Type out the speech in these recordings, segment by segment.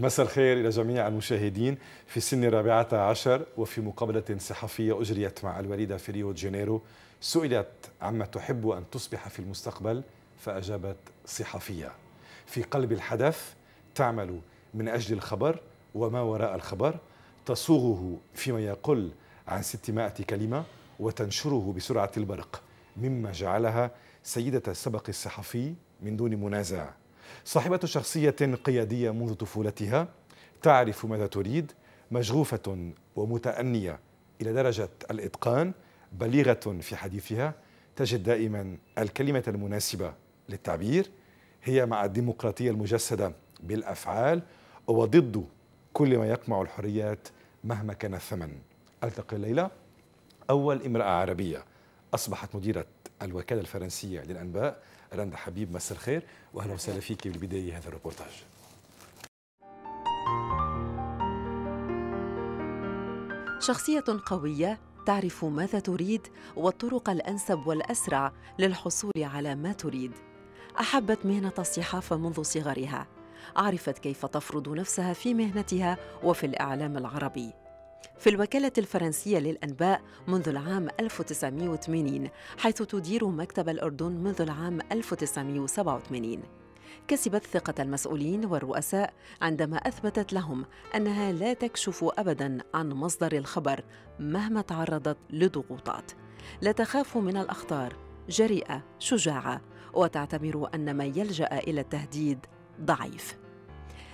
مساء الخير إلى جميع المشاهدين في سن الرابعة عشر وفي مقابلة صحفية أجريت مع الوالدة في ريو جانيرو سئلت عما تحب أن تصبح في المستقبل فأجابت صحفية في قلب الحدث تعمل من أجل الخبر وما وراء الخبر تصوغه فيما يقل عن 600 كلمة وتنشره بسرعة البرق مما جعلها سيدة السبق الصحفي من دون منازع صاحبة شخصية قيادية منذ طفولتها تعرف ماذا تريد مشغوفة ومتأنية إلى درجة الإتقان بليغة في حديثها تجد دائما الكلمة المناسبة للتعبير هي مع الديمقراطية المجسدة بالأفعال وضد كل ما يقمع الحريات مهما كان الثمن ألتقي الليلة أول امرأة عربية أصبحت مديرة الوكالة الفرنسية للأنباء رندا حبيب مساء الخير واهلا وسهلا فيك البدايه هذا الريبورتاج شخصيه قويه تعرف ماذا تريد والطرق الانسب والاسرع للحصول على ما تريد احبت مهنه الصحافه منذ صغرها عرفت كيف تفرض نفسها في مهنتها وفي الاعلام العربي في الوكالة الفرنسية للأنباء منذ العام 1980 حيث تدير مكتب الأردن منذ العام 1987 كسبت ثقة المسؤولين والرؤساء عندما أثبتت لهم أنها لا تكشف أبداً عن مصدر الخبر مهما تعرضت لضغوطات لا تخاف من الأخطار جريئة شجاعة وتعتبر أن ما يلجأ إلى التهديد ضعيف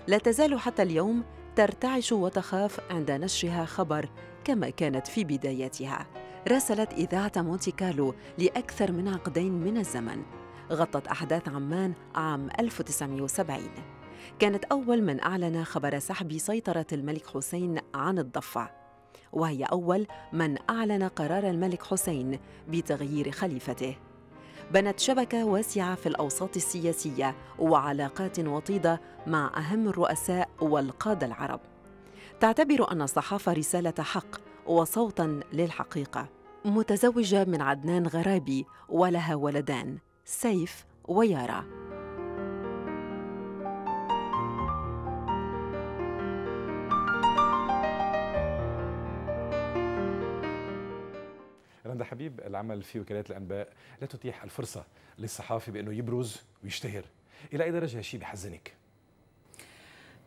لا تزال حتى اليوم ترتعش وتخاف عند نشرها خبر كما كانت في بدايتها راسلت إذاعة مونتي كارلو لأكثر من عقدين من الزمن غطت أحداث عمان عام 1970 كانت أول من أعلن خبر سحب سيطرة الملك حسين عن الضفة وهي أول من أعلن قرار الملك حسين بتغيير خليفته بنت شبكة واسعة في الأوساط السياسية وعلاقات وطيدة مع أهم الرؤساء والقادة العرب تعتبر أن الصحافة رسالة حق وصوتا للحقيقة متزوجة من عدنان غرابي ولها ولدان سيف ويارا فعلا حبيب العمل في وكالات الانباء لا تتيح الفرصه للصحافي بانه يبرز ويشتهر الى اي درجه هالشيء بحزنك؟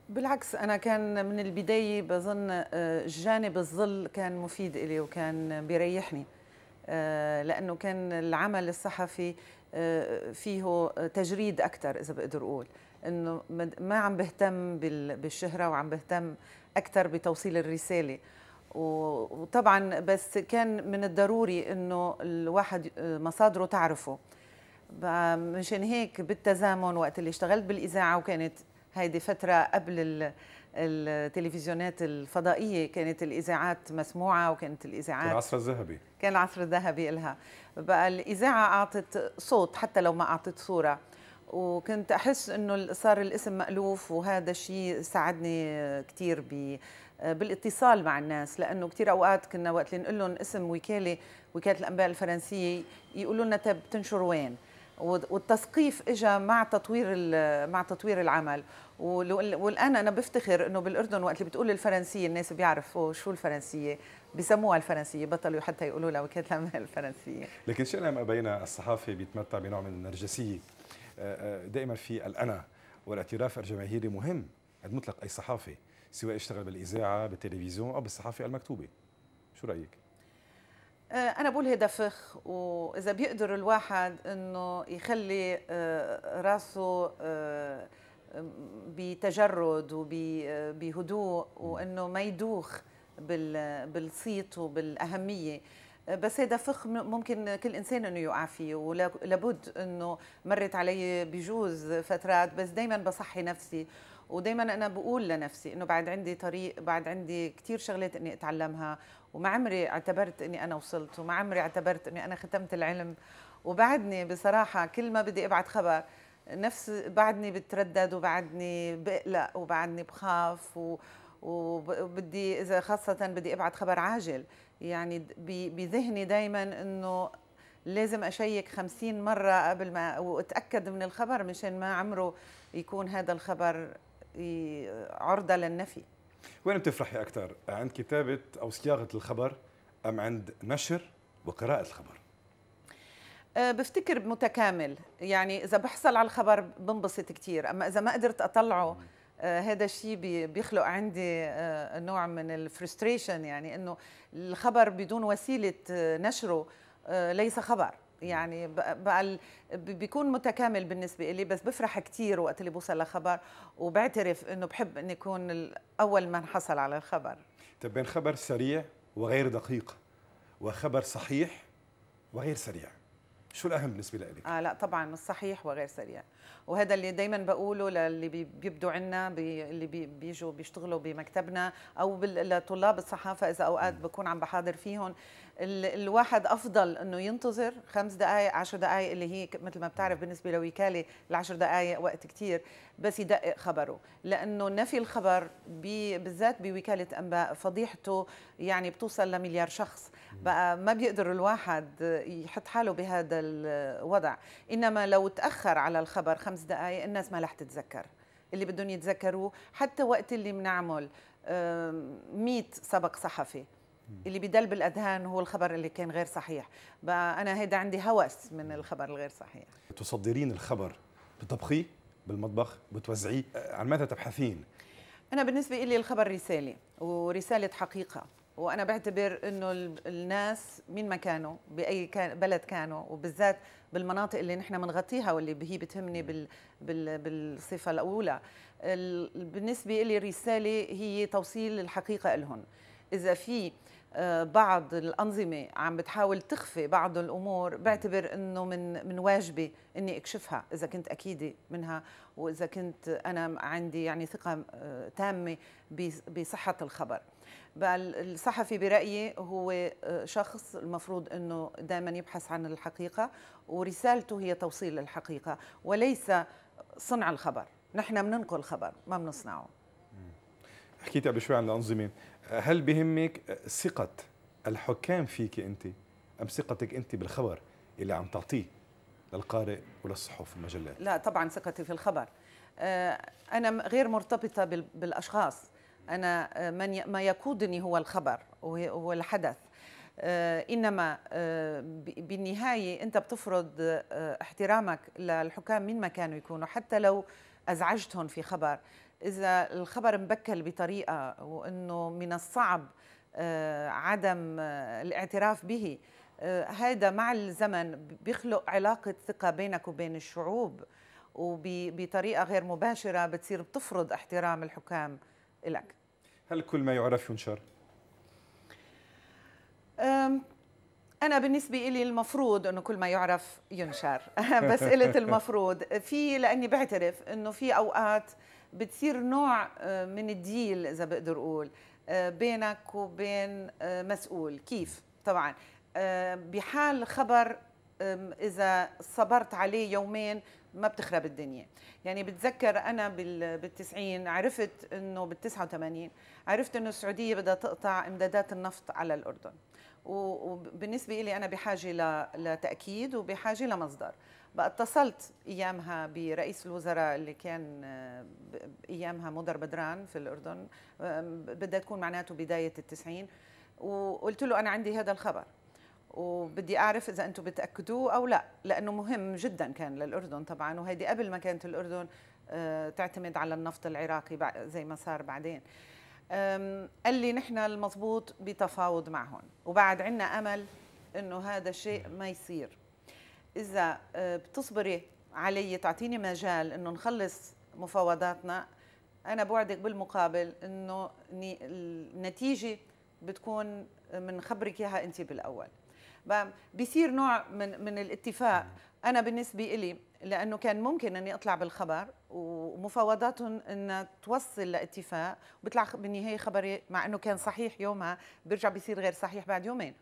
بالعكس أنا كان من البداية بظن آه، جانب الظل كان مفيد إلي وكان بيريحني آه، لأنه كان العمل الصحفي آه، فيه تجريد أكثر إذا بقدر أقول إنه ما عم بهتم بالشهرة وعم بهتم أكثر بتوصيل الرسالة وطبعا بس كان من الضروري انه الواحد آه، مصادره تعرفه مشان هيك بالتزامن وقت اللي اشتغلت بالاذاعه وكانت هيدي فتره قبل التلفزيونات الفضائيه كانت الاذاعات مسموعه وكانت الاذاعات العصر الذهبي كان العصر الذهبي لها بقى الاذاعه اعطت صوت حتى لو ما اعطت صوره وكنت احس انه صار الاسم مالوف وهذا الشيء ساعدني كثير آه، بالاتصال مع الناس لانه كثير اوقات كنا وقت اللي نقول لهم اسم وكاله وكاله الانباء الفرنسيه يقولوا لنا طب بتنشر وين والتثقيف اجى مع تطوير مع تطوير العمل والان انا بفتخر انه بالاردن وقت اللي بتقول الفرنسيه الناس بيعرفوا شو الفرنسيه بسموها الفرنسيه بطلوا حتى يقولوا لها وكاله الانباء الفرنسيه لكن شئنا ام ابينا الصحافه بيتمتع بنوع من النرجسيه آه، آه، دائما في الانا والاعتراف الجماهيري مهم عند مطلق اي صحافه سواء اشتغل بالاذاعه بالتلفزيون او بالصحافه المكتوبه شو رايك آه، انا بقول هيدا فخ واذا بيقدر الواحد انه يخلي آه، راسه آه، بتجرد وبهدوء وانه ما يدوخ بالصيت وبالاهميه بس هذا فخ ممكن كل انسان انه يقع فيه ولابد انه مرت علي بجوز فترات بس دائما بصحي نفسي ودايما انا بقول لنفسي انه بعد عندي طريق بعد عندي كثير شغلات اني اتعلمها وما عمري اعتبرت اني انا وصلت وما عمري اعتبرت اني انا ختمت العلم وبعدني بصراحه كل ما بدي ابعت خبر نفس بعدني بتردد وبعدني بقلق وبعدني بخاف و وبدي اذا خاصه بدي ابعت خبر عاجل يعني بذهني دائما انه لازم اشيك خمسين مره قبل ما واتاكد من الخبر مشان ما عمره يكون هذا الخبر عرضه للنفي وين بتفرحي اكثر عند كتابه او صياغه الخبر ام عند نشر وقراءه الخبر أه، بفتكر متكامل يعني اذا بحصل على الخبر بنبسط كثير اما اذا ما قدرت اطلعه آه هذا الشيء بيخلق عندي آه نوع من الفرستريشن يعني انه الخبر بدون وسيله أه، نشره آه ليس خبر يعني بقى بيكون متكامل بالنسبه لي بس بفرح كثير وقت اللي بوصل لخبر وبعترف انه بحب اني اكون اول من حصل على الخبر طيب بين خبر سريع وغير دقيق وخبر صحيح وغير سريع شو الأهم بالنسبة لك؟ آه لا طبعا الصحيح وغير سريع وهذا اللي دايما بقوله للي بيبدوا عنا بي اللي بي بيجوا بيشتغلوا بمكتبنا أو لطلاب الصحافة إذا أوقات بكون عم بحاضر فيهم الواحد أفضل أنه ينتظر خمس دقائق عشر دقائق اللي هي مثل ما بتعرف بالنسبة لوكالة العشر دقائق وقت كثير بس يدقق خبره لأنه نفي الخبر بالذات بوكالة أنباء فضيحته يعني بتوصل لمليار شخص بقى ما بيقدر الواحد يحط حاله بهذا الوضع انما لو تاخر على الخبر خمس دقائق الناس ما رح تتذكر اللي بدهم يتذكروه حتى وقت اللي بنعمل 100 سبق صحفي اللي بدل بالاذهان هو الخبر اللي كان غير صحيح بقى انا هيدا عندي هوس من الخبر الغير صحيح تصدرين الخبر بتطبخيه بالمطبخ بتوزعيه آه، عن ماذا تبحثين انا بالنسبه لي الخبر رساله ورساله حقيقه وانا بعتبر انه الناس مين ما كانوا باي كان بلد كانوا وبالذات بالمناطق اللي نحن بنغطيها واللي هي بتهمني بال بال بالصفه الاولى بالنسبه لي الرساله هي توصيل الحقيقه لهم اذا في آه، بعض الأنظمة عم بتحاول تخفي بعض الأمور بعتبر أنه من, من واجبي أني أكشفها إذا كنت أكيدة منها وإذا كنت أنا عندي يعني ثقة آه، تامة بصحة الخبر بقى الصحفي برأيي هو آه، شخص المفروض أنه دائما يبحث عن الحقيقة ورسالته هي توصيل الحقيقة وليس صنع الخبر نحن بننقل خبر ما بنصنعه حكيت قبل شوي عن الأنظمة هل بهمك ثقة الحكام فيك أنت أم ثقتك أنت بالخبر اللي عم تعطيه للقارئ وللصحف والمجلات لا طبعا ثقتي في الخبر آه، أنا غير مرتبطة بالأشخاص أنا آه، من ما يقودني هو الخبر هو الحدث آه، إنما آه، بالنهاية أنت بتفرض احترامك للحكام من ما كانوا يكونوا حتى لو أزعجتهم في خبر إذا الخبر مبكل بطريقة وأنه من الصعب عدم الاعتراف به هذا مع الزمن بيخلق علاقة ثقة بينك وبين الشعوب وبطريقة غير مباشرة بتصير بتفرض احترام الحكام لك هل كل ما يعرف ينشر؟ أنا بالنسبة لي المفروض إنه كل ما يعرف ينشر، بس قلت المفروض، في لأني بعترف إنه في أوقات بتصير نوع أه، من الديل إذا بقدر أقول أه، بينك وبين أه، مسؤول، كيف؟ طبعاً بحال خبر إذا صبرت عليه يومين ما بتخرب الدنيا يعني بتذكر انا بال 90 عرفت انه بال 89 عرفت انه السعوديه بدها تقطع امدادات النفط على الاردن وبالنسبه لي انا بحاجه لتاكيد وبحاجه لمصدر بقى اتصلت ايامها برئيس الوزراء اللي كان آه، ايامها مدر بدران في الاردن آه، بدها تكون معناته بدايه التسعين وقلت له انا عندي هذا الخبر وبدي اعرف اذا انتم بتاكدوه او لا لانه مهم جدا كان للاردن طبعا وهيدي قبل ما كانت الاردن آه، تعتمد على النفط العراقي زي ما صار بعدين قال لي نحن المضبوط بتفاوض معهم وبعد عنا امل انه هذا الشيء ما يصير اذا آه، بتصبري علي تعطيني مجال انه نخلص مفاوضاتنا انا بوعدك بالمقابل انه النتيجه بتكون من خبرك اياها انت بالاول بصير نوع من من الاتفاق انا بالنسبه لي لانه كان ممكن اني اطلع بالخبر ومفاوضاتهم انها توصل لاتفاق بيطلع بالنهايه خبري مع انه كان صحيح يومها بيرجع بيصير غير صحيح بعد يومين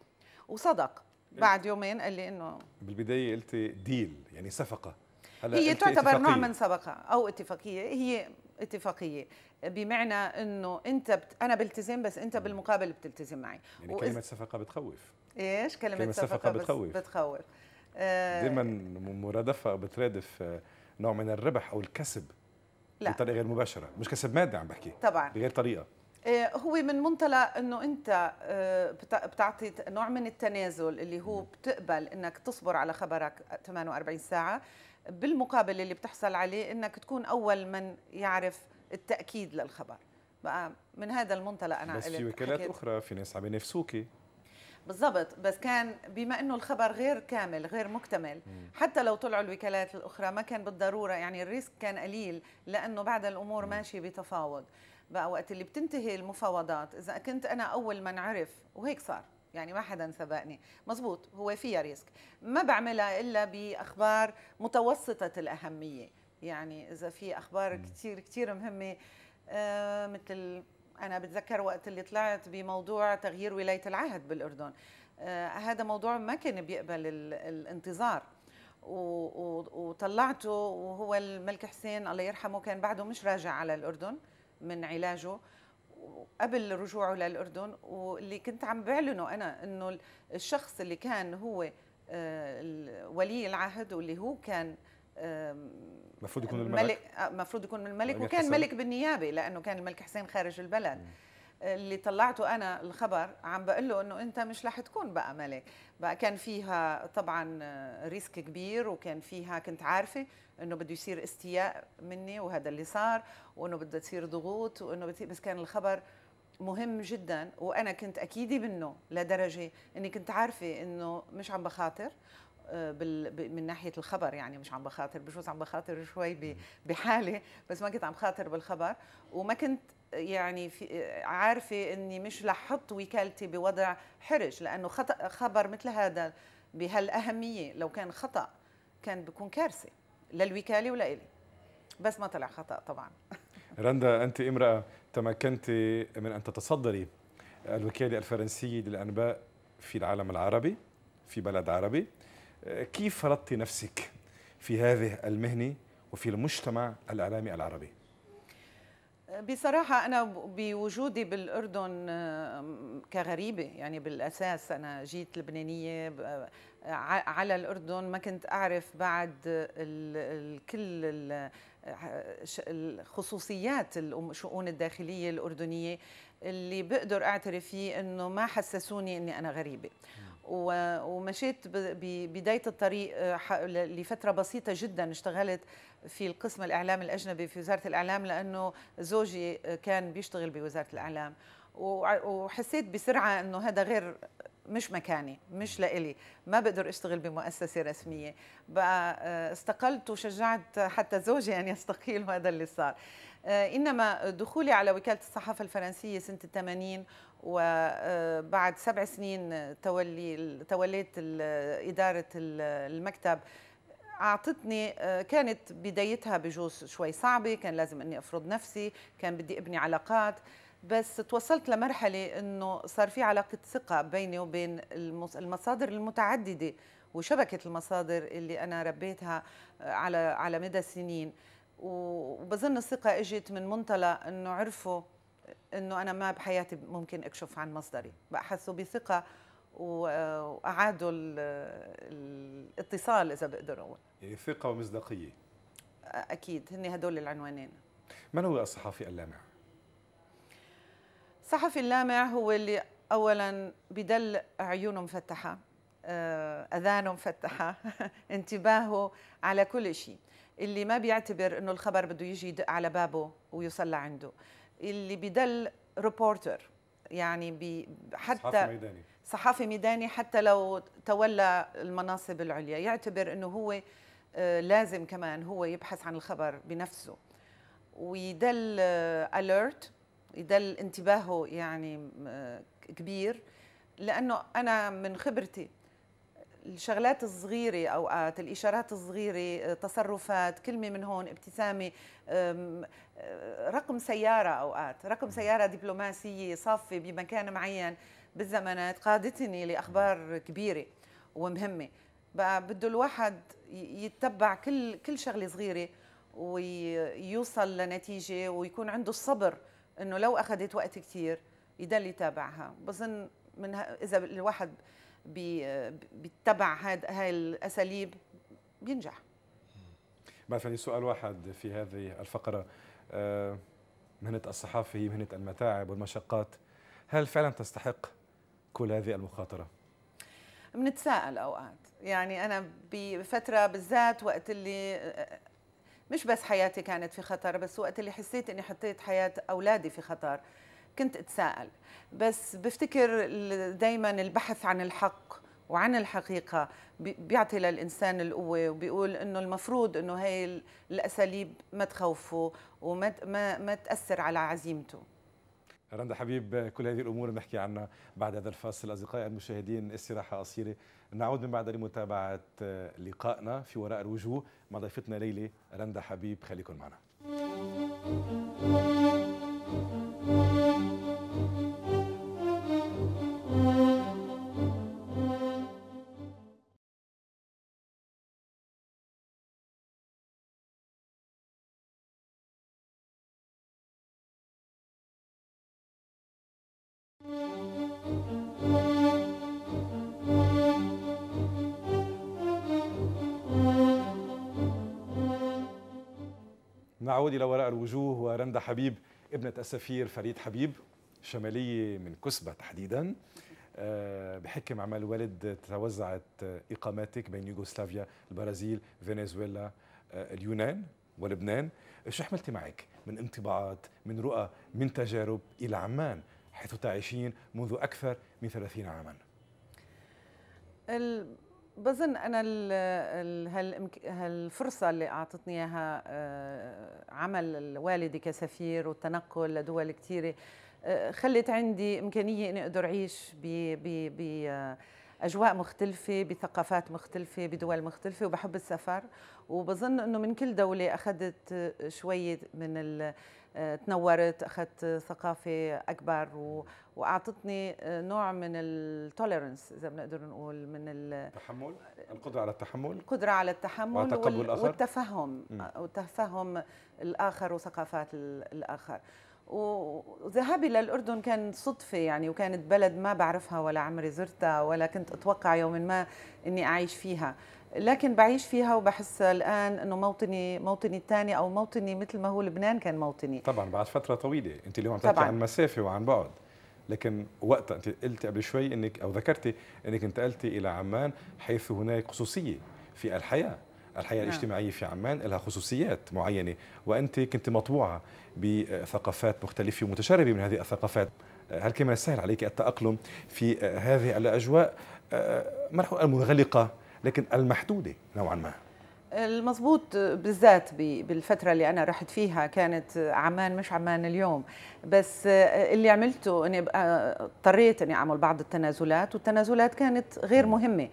وصدق بعد يومين قال لي انه بالبدايه قلت ديل يعني صفقه هلا هي تعتبر نوع من صفقه او اتفاقيه هي اتفاقيه بمعنى انه انت بت... انا بلتزم بس انت بالمقابل بتلتزم معي يعني كلمه صفقه بتخوف ايش كلمه, كلمة صفقه بتخوف بتخوف آه دايما مرادفه بترادف آه، نوع من الربح او الكسب لا. بطريقه غير مباشره مش كسب مادي عم بحكي طبعا بغير طريقه آه، هو من منطلق انه انت آه، بتعطي نوع من التنازل اللي هو بتقبل انك تصبر على خبرك 48 ساعه بالمقابل اللي بتحصل عليه انك تكون اول من يعرف التاكيد للخبر بقى من هذا المنطلق انا بس في وكالات اخرى في ناس عم ينافسوكي بالضبط بس كان بما انه الخبر غير كامل غير مكتمل حتى لو طلعوا الوكالات الاخرى ما كان بالضروره يعني الريسك كان قليل لانه بعد الامور ماشيه بتفاوض بقى وقت اللي بتنتهي المفاوضات اذا كنت انا اول من عرف وهيك صار يعني ما حدا سبقني مزبوط هو فيها ريسك ما بعملها الا باخبار متوسطه الاهميه يعني اذا في اخبار كثير كثير مهمه آه، مثل أنا بتذكر وقت اللي طلعت بموضوع تغيير ولاية العهد بالأردن آه هذا موضوع ما كان بيقبل الانتظار وطلعته وهو الملك حسين الله يرحمه كان بعده مش راجع على الأردن من علاجه قبل رجوعه للأردن واللي كنت عم بعلنه أنا أنه الشخص اللي كان هو آه، ولي العهد واللي هو كان المفروض يكون الملك المفروض آه، يكون من الملك آه، وكان حسن. ملك بالنيابه لانه كان الملك حسين خارج البلد مم. اللي طلعته انا الخبر عم بقول له انه انت مش رح تكون بقى ملك بقى كان فيها طبعا ريسك كبير وكان فيها كنت عارفه انه بده يصير استياء مني وهذا اللي صار وانه بده تصير ضغوط وانه بس كان الخبر مهم جدا وانا كنت اكيده منه لدرجه اني كنت عارفه انه مش عم بخاطر آه، من ناحيه الخبر يعني مش عم بخاطر بجوز عم بخاطر شوي بحالي بس ما كنت عم خاطر بالخبر وما كنت يعني في عارفه اني مش رح احط وكالتي بوضع حرج لانه خطا خبر مثل هذا بهالاهميه لو كان خطا كان بكون كارثه للوكاله ولإلي بس ما طلع خطا طبعا رندا انت امراه تمكنت من ان تتصدري الوكاله الفرنسيه للانباء في العالم العربي في بلد عربي كيف فرضتي نفسك في هذه المهنة وفي المجتمع الإعلامي العربي؟ بصراحة أنا بوجودي بالأردن كغريبة يعني بالأساس أنا جيت لبنانية على الأردن ما كنت أعرف بعد كل الخصوصيات الشؤون الداخلية الأردنية اللي بقدر أعترف فيه أنه ما حسسوني أني أنا غريبة ومشيت ببداية الطريق آه، لفترة بسيطة جدا اشتغلت في القسم الإعلام الأجنبي في وزارة الإعلام لأنه زوجي آه، كان بيشتغل بوزارة الإعلام وحسيت بسرعة أنه هذا غير مش مكاني مش لإلي ما بقدر اشتغل بمؤسسة رسمية بقى آه، استقلت وشجعت حتى زوجي أن يستقيل وهذا اللي صار إنما دخولي على وكالة الصحافة الفرنسية سنة 80 وبعد سبع سنين تولي توليت إدارة المكتب اعطتني آه، كانت بدايتها بجوز شوي صعبه كان لازم اني افرض نفسي كان بدي ابني علاقات بس توصلت لمرحله انه صار في علاقه ثقه بيني وبين المصادر المتعدده وشبكه المصادر اللي انا ربيتها آه، على على مدى سنين وبظن الثقه اجت من منطلق انه عرفوا انه انا ما بحياتي ممكن اكشف عن مصدري بحسه بثقه واعادوا الاتصال اذا بقدر اقول يعني ثقه ومصداقيه اكيد هن هدول العنوانين من هو الصحفي اللامع الصحفي اللامع هو اللي اولا بدل عيونه مفتحه آه، اذانه مفتحه انتباهه على كل شيء اللي ما بيعتبر انه الخبر بده يجي يدق على بابه ويوصل لعنده اللي بيدل ريبورتر يعني بي حتى صحافي ميداني صحافي ميداني حتى لو تولى المناصب العليا يعتبر انه هو آه، لازم كمان هو يبحث عن الخبر بنفسه ويدل اليرت آه، يدل انتباهه يعني آه، كبير لانه انا من خبرتي الشغلات الصغيرة أوقات الإشارات الصغيرة آه، تصرفات كلمة من هون ابتسامة آه، رقم سيارة أوقات رقم سيارة دبلوماسية صافي بمكان معين بالزمانات قادتني لأخبار كبيرة ومهمة بقى بده الواحد يتبع كل كل شغلة صغيرة ويوصل لنتيجة ويكون عنده الصبر إنه لو أخذت وقت كثير يضل يتابعها بظن من إذا الواحد بيتبع هاد هاي الاساليب بينجح بعرفني سؤال واحد في هذه الفقره آه، مهنه الصحافه هي مهنه المتاعب والمشقات هل فعلا تستحق كل هذه المخاطره بنتساءل اوقات يعني انا بفتره بالذات وقت اللي آه، مش بس حياتي كانت في خطر بس وقت اللي حسيت اني حطيت حياه اولادي في خطر كنت اتساءل بس بفتكر دايما البحث عن الحق وعن الحقيقة بيعطي للإنسان القوة وبيقول إنه المفروض إنه هاي الأساليب ما تخوفه وما ما, ما تأثر على عزيمته رندا حبيب كل هذه الأمور نحكي عنها بعد هذا الفاصل أصدقائي المشاهدين استراحة قصيرة نعود من بعد لمتابعة آه، لقائنا في وراء الوجوه مع ضيفتنا ليلى رندا حبيب خليكم معنا نعود إلى وراء الوجوه ورندا حبيب ابنة السفير فريد حبيب شمالية من كسبة تحديدا آه، بحكم عمل الوالد توزعت إقاماتك بين يوغوسلافيا البرازيل فنزويلا آه، اليونان ولبنان شو حملتي معك من انطباعات من رؤى من تجارب إلى عمان حيث تعيشين منذ أكثر من 30 عاما بظن انا هالفرصه اللي اعطتني اياها آه، عمل والدي كسفير والتنقل لدول كثيره آه، خلت عندي امكانيه اني اقدر اعيش ب آه، اجواء مختلفه بثقافات مختلفه بدول مختلفه وبحب السفر وبظن انه من كل دوله اخذت شويه من آه، تنورت اخذت ثقافه اكبر واعطتني آه، نوع من التوليرنس اذا بنقدر نقول من التحمل القدره على التحمل القدره على التحمل وال... والتفهم م. آه، الاخر وثقافات الاخر وذهابي للأردن كان صدفة يعني وكانت بلد ما بعرفها ولا عمري زرتها ولا كنت أتوقع يوما ما أني أعيش فيها لكن بعيش فيها وبحس الآن أنه موطني موطني الثاني أو موطني مثل ما هو لبنان كان موطني طبعا بعد فترة طويلة أنت اليوم عم تحكي عن مسافة وعن بعد لكن وقتها أنت قلت قبل شوي أنك أو ذكرتي أنك انتقلتي إلى عمان حيث هناك خصوصية في الحياة الحياة نعم. الاجتماعية في عمان لها خصوصيات معينة وأنت كنت مطبوعة بثقافات مختلفة ومتشربة من هذه الثقافات هل كان من السهل عليك التأقلم في هذه الأجواء ما رح المنغلقة لكن المحدودة نوعا ما المضبوط بالذات بالفترة اللي أنا رحت فيها كانت عمان مش عمان اليوم بس اللي عملته أني اضطريت أني أعمل بعض التنازلات والتنازلات كانت غير مهمة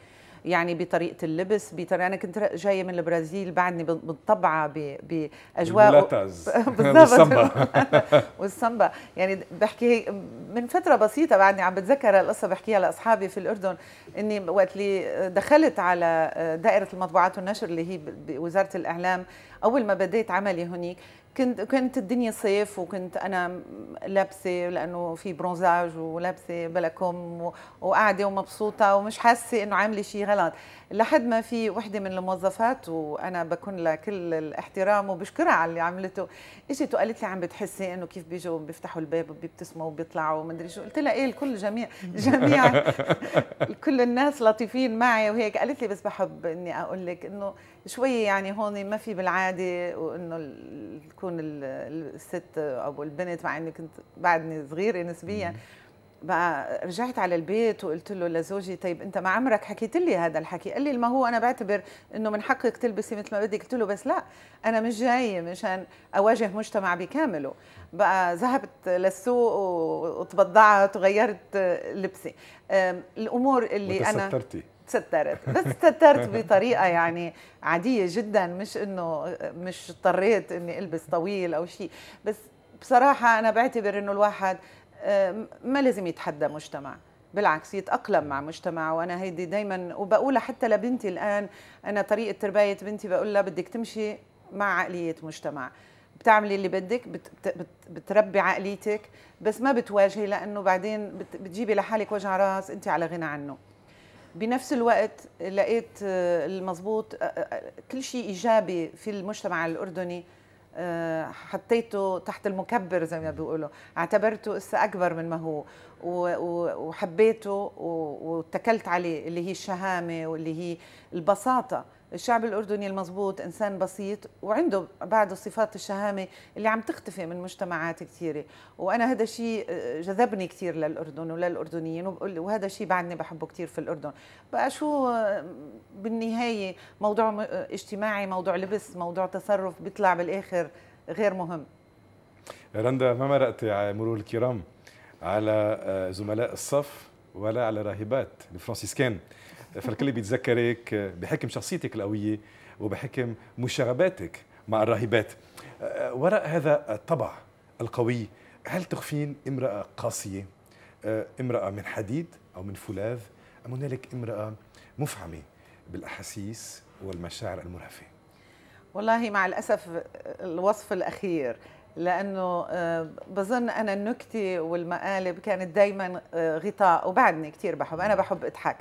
يعني بطريقه اللبس بطريقه انا كنت جايه من البرازيل بعدني بالطبعه باجواء والسامبا والسامبا يعني بحكي من فتره بسيطه بعدني عم بتذكر القصه بحكيها لاصحابي في الاردن اني وقت اللي دخلت على دائره المطبوعات والنشر اللي هي بوزاره الاعلام اول ما بديت عملي هنيك كنت كانت الدنيا صيف وكنت انا لابسه لانه في برونزاج ولابسه بلكم وقاعده ومبسوطه ومش حاسه انه عامله شيء غلط لحد ما في وحده من الموظفات وانا بكون لها كل الاحترام وبشكرها على اللي عملته اجت وقالت لي عم بتحسي انه كيف بيجوا بيفتحوا الباب وبيبتسموا وبيطلعوا وما ادري شو قلت لها ايه الكل جميع جميع كل الناس لطيفين معي وهيك قالت لي بس بحب اني اقول لك انه شوي يعني هون ما في بالعاده وانه تكون الست او البنت مع اني كنت بعدني صغيره نسبيا بقى رجعت على البيت وقلت له لزوجي طيب انت ما عمرك حكيت لي هذا الحكي قال لي ما هو انا بعتبر انه من حقك تلبسي مثل ما بدك قلت له بس لا انا مش جايه مشان اواجه مجتمع بكامله بقى ذهبت للسوق وتبضعت وغيرت لبسي الامور اللي انا سترت بس سترت بطريقه يعني عاديه جدا مش انه مش اضطريت اني البس طويل او شيء بس بصراحه انا بعتبر انه الواحد ما لازم يتحدى مجتمع بالعكس يتأقلم مع مجتمعه وأنا هيدي دايما وبقولها حتى لبنتي الآن أنا طريقة تربية بنتي بقولها بدك تمشي مع عقلية مجتمع بتعملي اللي بدك بتربي عقليتك بس ما بتواجهي لأنه بعدين بتجيبي لحالك وجع راس أنت على غنى عنه بنفس الوقت لقيت آه، المضبوط آه، آه، كل شيء ايجابي في المجتمع الاردني حطيته تحت المكبر زي ما بيقولوا اعتبرته اسا اكبر من ما هو وحبيته واتكلت عليه اللي هي الشهامه واللي هي البساطه الشعب الأردني المضبوط إنسان بسيط وعنده بعض صفات الشهامة اللي عم تختفي من مجتمعات كثيرة وأنا هذا الشيء آه، جذبني كثير للأردن وللأردنيين وهذا الشيء بعدني بحبه كثير في الأردن بقى شو آه، بالنهاية موضوع آه، اجتماعي موضوع لبس موضوع تصرف بيطلع بالآخر غير مهم رندا ما مرقت يا مرور الكرام على زملاء الصف ولا على راهبات الفرنسيسكان فالكل بيتذكرك بحكم شخصيتك القويه وبحكم مشاغباتك مع الراهبات أه، وراء هذا الطبع القوي هل تخفين امراه قاسيه أه، امراه من حديد او من فولاذ ام هنالك امراه مفعمه بالاحاسيس والمشاعر المرهفه والله مع الاسف الوصف الاخير لانه آه، بظن انا النكته والمقالب كانت دائما آه، غطاء وبعدني كثير بحب انا بحب اضحك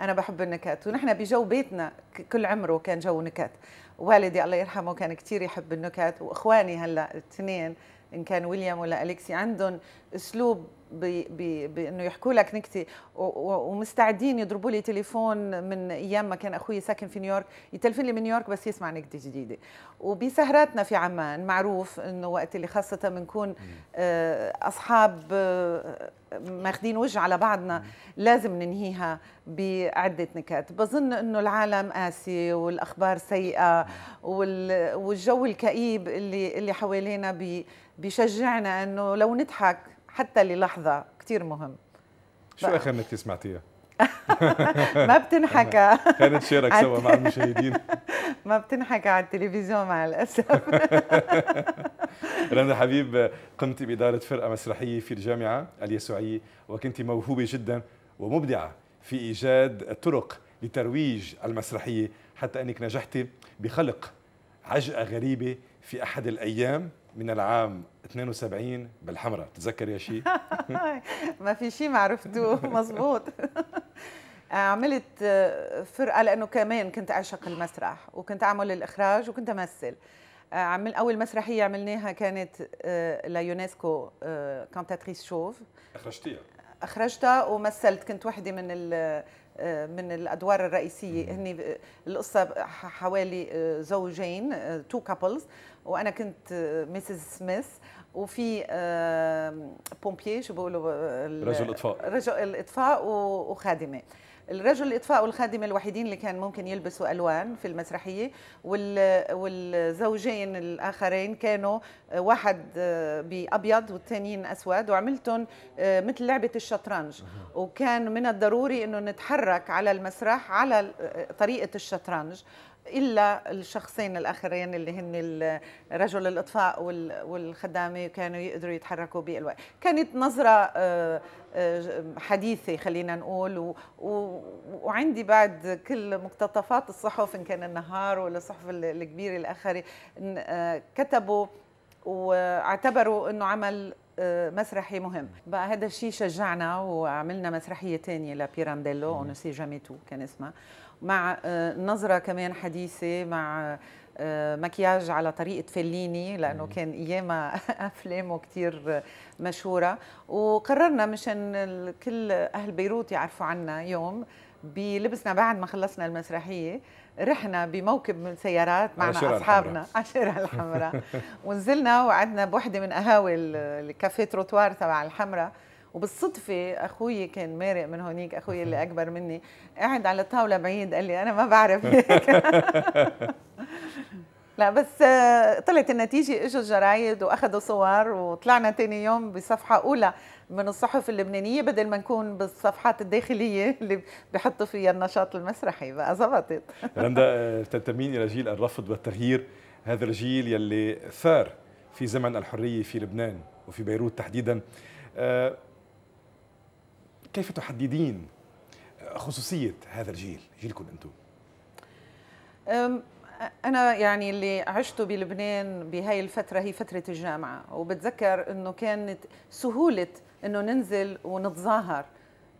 انا بحب النكت ونحن بجو بيتنا كل عمره كان جو نكت والدي الله يرحمه كان كثير يحب النكت واخواني هلا الاثنين ان كان ويليام ولا اليكسي عندهم اسلوب بانه يحكوا لك نكته ومستعدين يضربوا لي تليفون من ايام ما كان اخوي ساكن في نيويورك يتلفن لي من نيويورك بس يسمع نكته جديده وبسهراتنا في عمان معروف انه وقت اللي خاصه بنكون آه، اصحاب آه، ماخذين وجه على بعضنا لازم ننهيها بعدة نكات بظن أنه العالم قاسي والأخبار سيئة والجو الكئيب اللي, اللي حوالينا بيشجعنا أنه لو نضحك حتى للحظه كثير مهم شو اخر نكته سمعتيها؟ ما بتنحكى خلينا نتشارك سوا مع المشاهدين ما بتنحكى على التلفزيون مع الاسف رندا حبيب قمت باداره فرقه مسرحيه في الجامعه اليسوعيه وكنت موهوبه جدا ومبدعه في ايجاد طرق لترويج المسرحيه حتى انك نجحت بخلق عجقه غريبه في احد الايام من العام 72 بالحمراء تتذكر يا شي؟ ما في شيء ما عرفتوه مزبوط عملت آه، فرقه لانه كمان كنت اعشق المسرح وكنت اعمل الاخراج وكنت امثل آه، عمل اول مسرحيه عملناها كانت آه، ليونسكو كانتاتريس شوف اخرجتيها اخرجتها ومثلت كنت وحده من آه، من الادوار الرئيسيه هني آه، القصه حوالي آه، زوجين تو كابلز وانا كنت ميسز سميث وفي بومبيي شو بيقولوا رجل اطفاء رجل الاطفاء وخادمه الرجل الاطفاء والخادم الوحيدين اللي كان ممكن يلبسوا الوان في المسرحيه والزوجين الاخرين كانوا آه، واحد آه، بابيض والثانيين اسود وعملتهم آه، مثل لعبه الشطرنج وكان من الضروري انه نتحرك على المسرح على طريقه الشطرنج الا الشخصين الاخرين اللي هن رجل الاطفاء والخدامه كانوا يقدروا يتحركوا بالوقت كانت نظره آه، آه، حديثه خلينا نقول وعندي بعد كل مقتطفات الصحف ان كان النهار ولا الصحف الكبيره الاخري آه، كتبوا واعتبروا انه عمل مسرحي مهم بقى هذا الشيء شجعنا وعملنا مسرحيه ثانيه لبيرانديلو اونو سي جامي تو كان اسمها مع آه، نظرة كمان حديثة مع آه، مكياج على طريقة فليني لأنه كان أيامها أفلامه كتير مشهورة وقررنا مشان كل أهل بيروت يعرفوا عنا يوم بلبسنا بعد ما خلصنا المسرحية رحنا بموكب من السيارات معنا أصحابنا عشرة الحمراء ونزلنا وقعدنا بوحدة من قهاوي الكافيه تروتوار تبع الحمراء وبالصدفه اخوي كان مارق من هونيك اخوي اللي اكبر مني قاعد على الطاوله بعيد قال لي انا ما بعرف هيك لا بس آه، طلعت النتيجة اجوا الجرايد واخذوا صور وطلعنا تاني يوم بصفحة أولى من الصحف اللبنانية بدل ما نكون بالصفحات الداخلية اللي بحطوا فيها النشاط المسرحي بقى زبطت رندا آه، تنتمين إلى جيل الرفض والتغيير هذا الجيل يلي ثار في زمن الحرية في لبنان وفي بيروت تحديدا آه، كيف تحددين خصوصيه هذا الجيل جيلكم انتم أنا يعني اللي عشته بلبنان بهاي الفترة هي فترة الجامعة وبتذكر إنه كانت سهولة إنه ننزل ونتظاهر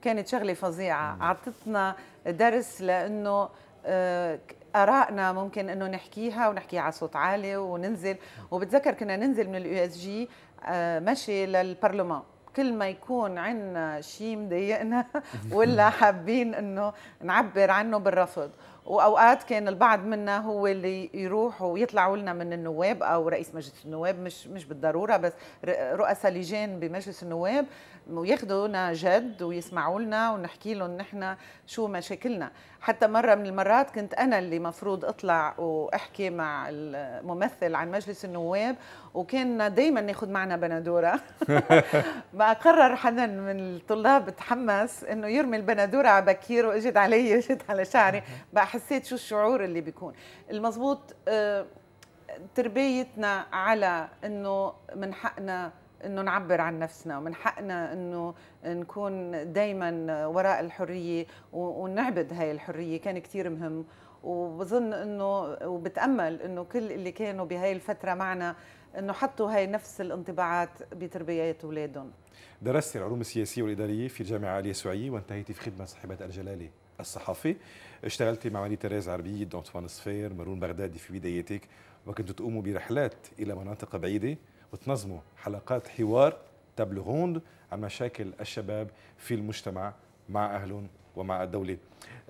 كانت شغلة فظيعة أعطتنا درس لأنه أه، آرائنا ممكن إنه نحكيها ونحكيها على صوت عالي وننزل وبتذكر كنا ننزل من اليو اس أه، جي مشي للبرلمان كل ما يكون عندنا شيء مضايقنا ولا حابين انه نعبر عنه بالرفض واوقات كان البعض منا هو اللي يروح ويطلعوا لنا من النواب او رئيس مجلس النواب مش مش بالضروره بس رؤساء لجان بمجلس النواب وياخذونا جد ويسمعوا لنا ونحكي لهم نحن شو مشاكلنا حتى مره من المرات كنت انا اللي مفروض اطلع واحكي مع الممثل عن مجلس النواب وكان دائما ناخذ معنا بندوره ما قرر حدا من الطلاب تحمس انه يرمي البندوره على بكير واجت علي اجت على شعري بقى حسيت شو الشعور اللي بيكون المزبوط آه، تربيتنا على انه من حقنا انه نعبر عن نفسنا ومن حقنا انه نكون دائما وراء الحريه ونعبد هاي الحريه كان كثير مهم وبظن انه وبتامل انه كل اللي كانوا بهاي الفتره معنا انه حطوا هاي نفس الانطباعات بتربيه اولادهم درست العلوم السياسيه والاداريه في الجامعه اليسوعيه وانتهيت في خدمه صاحبه الجلاله الصحفي اشتغلت مع ماني تيريز دونت أنطوان سفير مارون بغدادي في بدايتك وكنت تقوم برحلات الى مناطق بعيده وتنظموا حلقات حوار تبلغوند عن مشاكل الشباب في المجتمع مع أهلهم ومع الدولة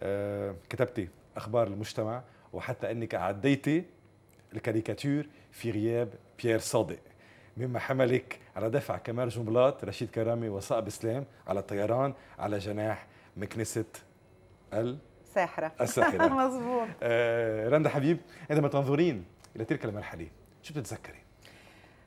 أه كتبتي أخبار المجتمع وحتى أنك أعديتي الكاريكاتير في غياب بيير صادق مما حملك على دفع كمال جملات رشيد كرامي وصائب اسلام على الطيران على جناح مكنسه ال ساحرة الساحرة مظبوط آه رندا حبيب عندما تنظرين إلى تلك المرحلة شو بتتذكري؟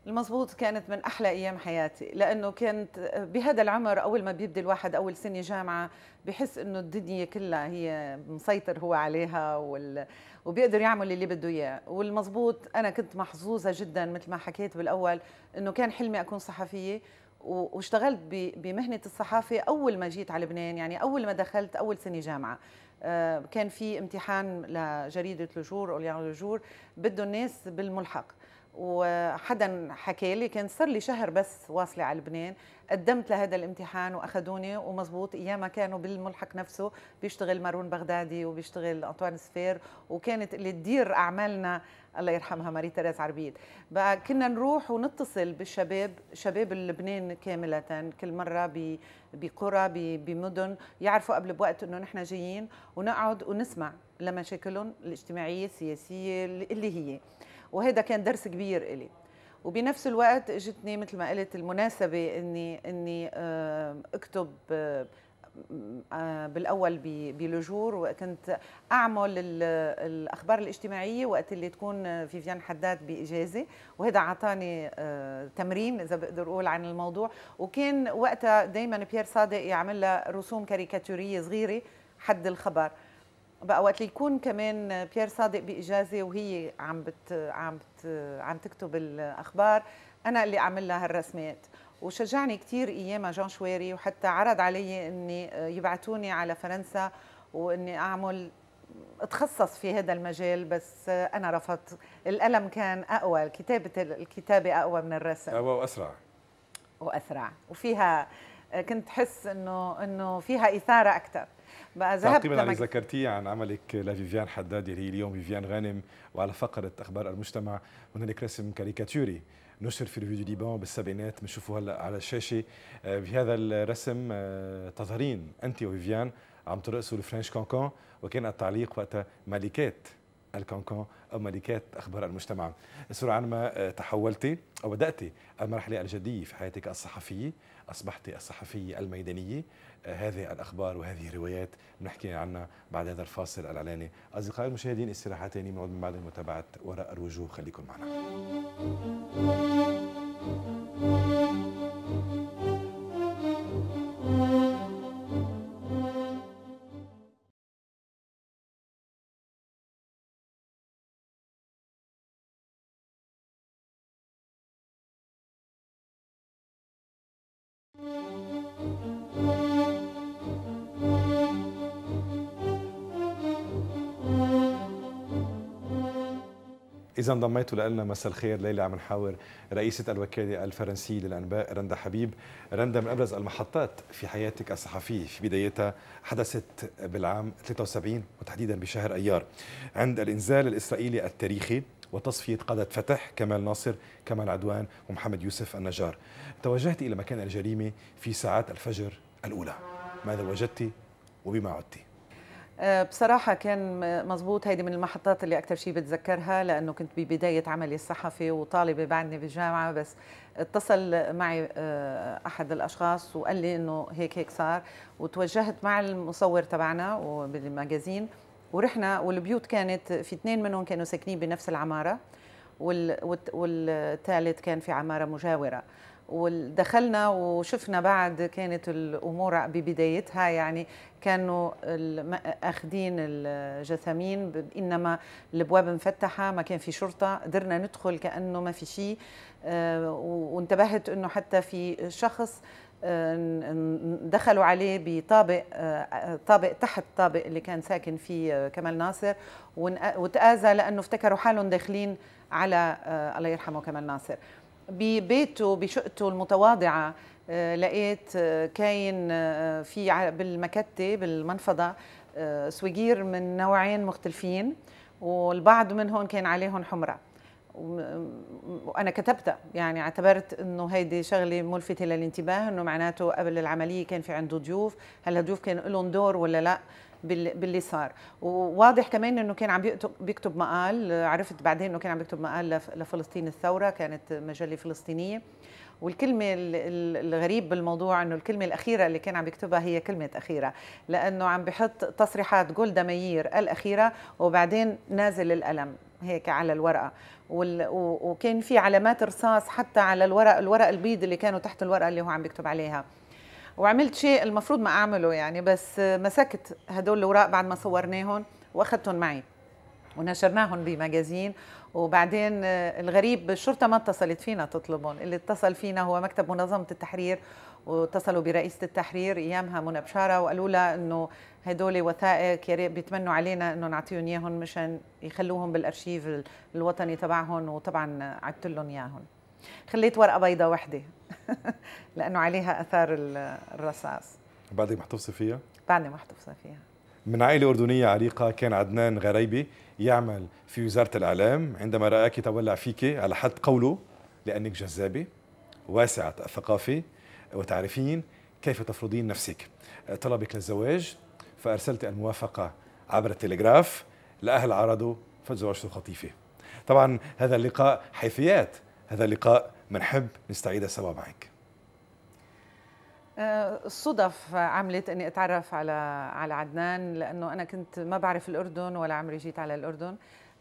المزبوط كانت من احلى ايام حياتي لانه كانت بهذا العمر اول ما بيبدا الواحد اول سنه جامعه بحس انه الدنيا كلها هي مسيطر هو عليها وال... وبيقدر يعمل اللي بده اياه والمزبوط انا كنت محظوظه جدا مثل ما حكيت بالاول انه كان حلمي اكون صحفيه واشتغلت بمهنه الصحافه اول ما جيت على لبنان يعني اول ما دخلت اول سنه جامعه آه، كان في امتحان لجريده لجور اوليان لجور بده الناس بالملحق وحدا حكى لي كان صار لي شهر بس واصله على لبنان قدمت لهذا الامتحان واخذوني ومزبوط ايامها كانوا بالملحق نفسه بيشتغل مارون بغدادي وبيشتغل انطوان سفير وكانت اللي تدير اعمالنا الله يرحمها ماري تريز عربيد بقى كنا نروح ونتصل بالشباب شباب لبنان كاملة كل مرة بقرى بمدن يعرفوا قبل بوقت انه نحن جايين ونقعد ونسمع لمشاكلهم الاجتماعية السياسية اللي هي وهذا كان درس كبير إلي وبنفس الوقت اجتني مثل ما قلت المناسبه اني اني اكتب بالاول بلجور وكنت اعمل الاخبار الاجتماعيه وقت اللي تكون فيفيان حداد باجازه وهذا اعطاني آه، تمرين اذا بقدر اقول عن الموضوع وكان وقتها دائما بيير صادق يعمل لها رسوم كاريكاتوريه صغيره حد الخبر بقى وقت يكون كمان بيير صادق باجازه وهي عم بت عم بت عم تكتب الاخبار انا اللي اعمل لها الرسمات وشجعني كثير ايامها جان شويري وحتى عرض علي اني يبعثوني على فرنسا واني اعمل اتخصص في هذا المجال بس انا رفضت القلم كان اقوى كتابه الكتابه اقوى من الرسم اقوى واسرع واسرع وفيها كنت حس انه انه فيها اثاره اكثر بقى ذهب تعقيبا على ذكرتيه عن عملك لفيفيان حداد اللي هي اليوم فيفيان غانم وعلى فقره اخبار المجتمع هنالك رسم كاريكاتوري نشر في ريفيو دو بالسبعينات بنشوفه هلا على الشاشه بهذا آه، الرسم آه، تظهرين انت وفيفيان عم ترقصوا الفرنش كونكون وكان التعليق وقتها ملكات الكونكون او ملكات اخبار المجتمع سرعان ما آه، تحولتي او بداتي المرحله الجديه في حياتك الصحفيه أصبحت الصحفية الميدانية آه، هذه الأخبار وهذه الروايات نحكي عنها بعد هذا الفاصل الإعلاني أصدقائي المشاهدين استراحة تانية بنعود من بعد متابعة وراء الوجوه خليكم معنا إذا انضميتوا لنا مساء الخير ليلى عم نحاور رئيسة الوكالة الفرنسية للأنباء رندا حبيب رندا من أبرز المحطات في حياتك الصحفية في بدايتها حدثت بالعام 73 وتحديدا بشهر أيار عند الإنزال الإسرائيلي التاريخي وتصفية قادة فتح كمال ناصر كمال عدوان ومحمد يوسف النجار توجهت إلى مكان الجريمة في ساعات الفجر الأولى ماذا وجدت وبما عدت آه، بصراحة كان مزبوط هيدي من المحطات اللي أكثر شيء بتذكرها لأنه كنت ببداية عملي الصحفي وطالبة بعدني بالجامعة بس اتصل معي آه، أحد الأشخاص وقال لي إنه هيك هيك صار وتوجهت مع المصور تبعنا وبالمجازين ورحنا والبيوت كانت في اثنين منهم كانوا ساكنين بنفس العمارة والثالث كان في عمارة مجاورة ودخلنا وشفنا بعد كانت الامور ببدايتها يعني كانوا اخذين الجثامين انما الابواب مفتحه ما كان في شرطه قدرنا ندخل كانه ما في شيء آه، وانتبهت انه حتى في شخص آه، دخلوا عليه بطابق آه، طابق تحت طابق اللي كان ساكن فيه كمال ناصر وتآذى لانه افتكروا حالهم داخلين على الله يرحمه كمال ناصر ببيته بشقته المتواضعة آه، لقيت آه، كاين آه، في بالمكتة بالمنفضة سويقير من نوعين مختلفين والبعض منهم كان عليهم حمرة وانا كتبتها يعني اعتبرت انه هيدي شغله ملفته للانتباه انه معناته قبل العمليه كان في عنده ضيوف هل الضيوف كان لهم دور ولا لا باللي صار وواضح كمان انه كان عم بيكتب مقال عرفت بعدين انه كان عم بيكتب مقال لفلسطين الثوره كانت مجله فلسطينيه والكلمة الغريب بالموضوع انه الكلمة الأخيرة اللي كان عم يكتبها هي كلمة أخيرة لأنه عم بحط تصريحات جولدا ميير الأخيرة وبعدين نازل الألم هيك على الورقة وال... وكان في علامات رصاص حتى على الورق الورق البيض اللي كانوا تحت الورقة اللي هو عم بيكتب عليها وعملت شيء المفروض ما اعمله يعني بس مسكت هدول الاوراق بعد ما صورناهم واخذتهم معي ونشرناهم بمجازين وبعدين الغريب الشرطه ما اتصلت فينا تطلبهم اللي اتصل فينا هو مكتب منظمه التحرير واتصلوا برئيسه التحرير ايامها منى بشاره وقالوا لها انه هدول وثائق يا ريت بيتمنوا علينا انه نعطيهم اياهم مشان يخلوهم بالارشيف الوطني تبعهم وطبعا عدت لهم اياهم خليت ورقه بيضاء وحده لانه عليها اثار الرصاص بعدك محتفظه فيها بعدني محتفظه فيها من عائلة أردنية عريقة كان عدنان غريبي يعمل في وزارة الإعلام عندما رآك تولع فيك على حد قوله لأنك جذابة واسعة الثقافة وتعرفين كيف تفرضين نفسك طلبك للزواج فأرسلت الموافقة عبر التلغراف لأهل عرضه فتزوجت خطيفة طبعا هذا اللقاء حيثيات هذا اللقاء منحب نستعيده سوا معك أه، الصدف عملت اني اتعرف على على عدنان لانه انا كنت ما بعرف الاردن ولا عمري جيت على الاردن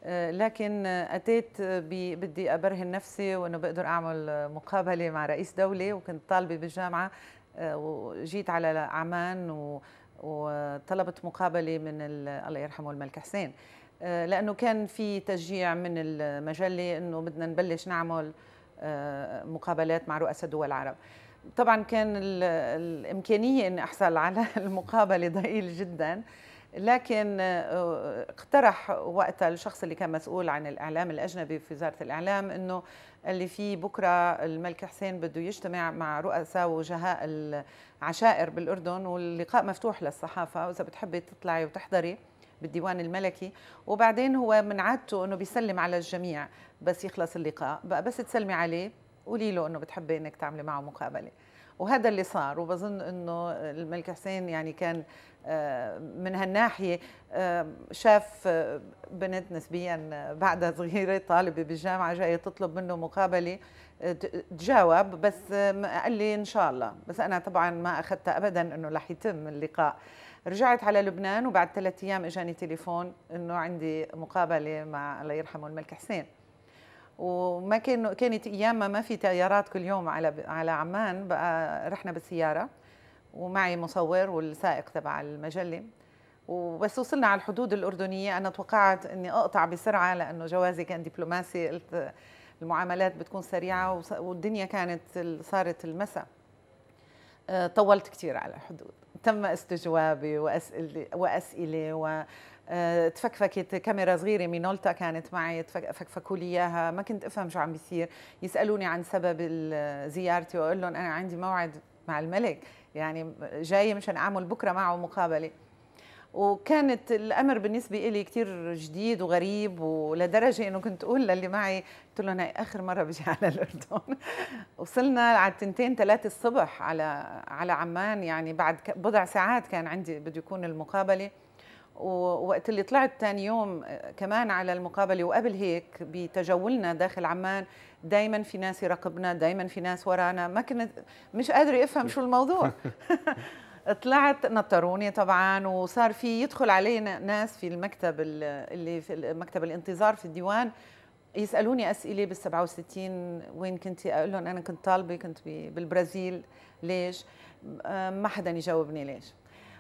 أه، لكن اتيت بدي ابرهن نفسي وانه بقدر اعمل مقابله مع رئيس دوله وكنت طالبه بالجامعه أه، وجيت على عمان وطلبت مقابله من الله يرحمه الملك حسين آه، لانه كان في تشجيع من المجله انه بدنا نبلش نعمل آه، مقابلات مع رؤساء دول العرب طبعا كان الامكانيه اني احصل على المقابله ضئيل جدا لكن آه، اقترح وقتها الشخص اللي كان مسؤول عن الاعلام الاجنبي في وزاره الاعلام انه اللي في بكره الملك حسين بده يجتمع مع رؤساء وجهاء العشائر بالاردن واللقاء مفتوح للصحافه واذا بتحبي تطلعي وتحضري بالديوان الملكي وبعدين هو من عادته انه بيسلم على الجميع بس يخلص اللقاء بقى بس تسلمي عليه قولي له انه بتحبي انك تعملي معه مقابله وهذا اللي صار وبظن انه الملك حسين يعني كان آه، من هالناحيه آه، شاف آه، بنت نسبيا بعدها صغيره طالبه بالجامعه جايه تطلب منه مقابله تجاوب بس قال لي ان شاء الله بس انا طبعا ما اخذتها ابدا انه رح يتم اللقاء رجعت على لبنان وبعد ثلاث ايام اجاني تليفون انه عندي مقابله مع الله يرحمه الملك حسين وما كان كانت ايام ما في طيارات كل يوم على على عمان بقى رحنا بالسياره ومعي مصور والسائق تبع المجله وبس وصلنا على الحدود الاردنيه انا توقعت اني اقطع بسرعه لانه جوازي كان دبلوماسي قلت المعاملات بتكون سريعه والدنيا كانت صارت المساء طولت كثير على الحدود تم استجوابي واسئله و آه، تفكفكت كاميرا صغيرة مينولتا كانت معي تفكفكوا لي إياها ما كنت أفهم شو عم بيصير يسألوني عن سبب زيارتي وأقول لهم أنا عندي موعد مع الملك يعني جاية مشان أعمل بكرة معه مقابلة وكانت الامر بالنسبه لي كثير جديد وغريب ولدرجه انه كنت اقول للي معي قلت لهم هي اخر مره بجي على الاردن وصلنا على التنتين ثلاثة الصبح على على عمان يعني بعد بضع ساعات كان عندي بده يكون المقابله ووقت اللي طلعت ثاني يوم آه، كمان على المقابله وقبل هيك بتجولنا داخل عمان دائما في ناس يراقبنا دائما في ناس ورانا ما كنت مش قادره افهم شو الموضوع طلعت نطروني طبعا وصار في يدخل علينا ناس في المكتب اللي في مكتب الانتظار في الديوان يسالوني اسئله بال 67 وين كنتي اقول لهم انا كنت طالبه كنت بالبرازيل ليش ما حدا يجاوبني ليش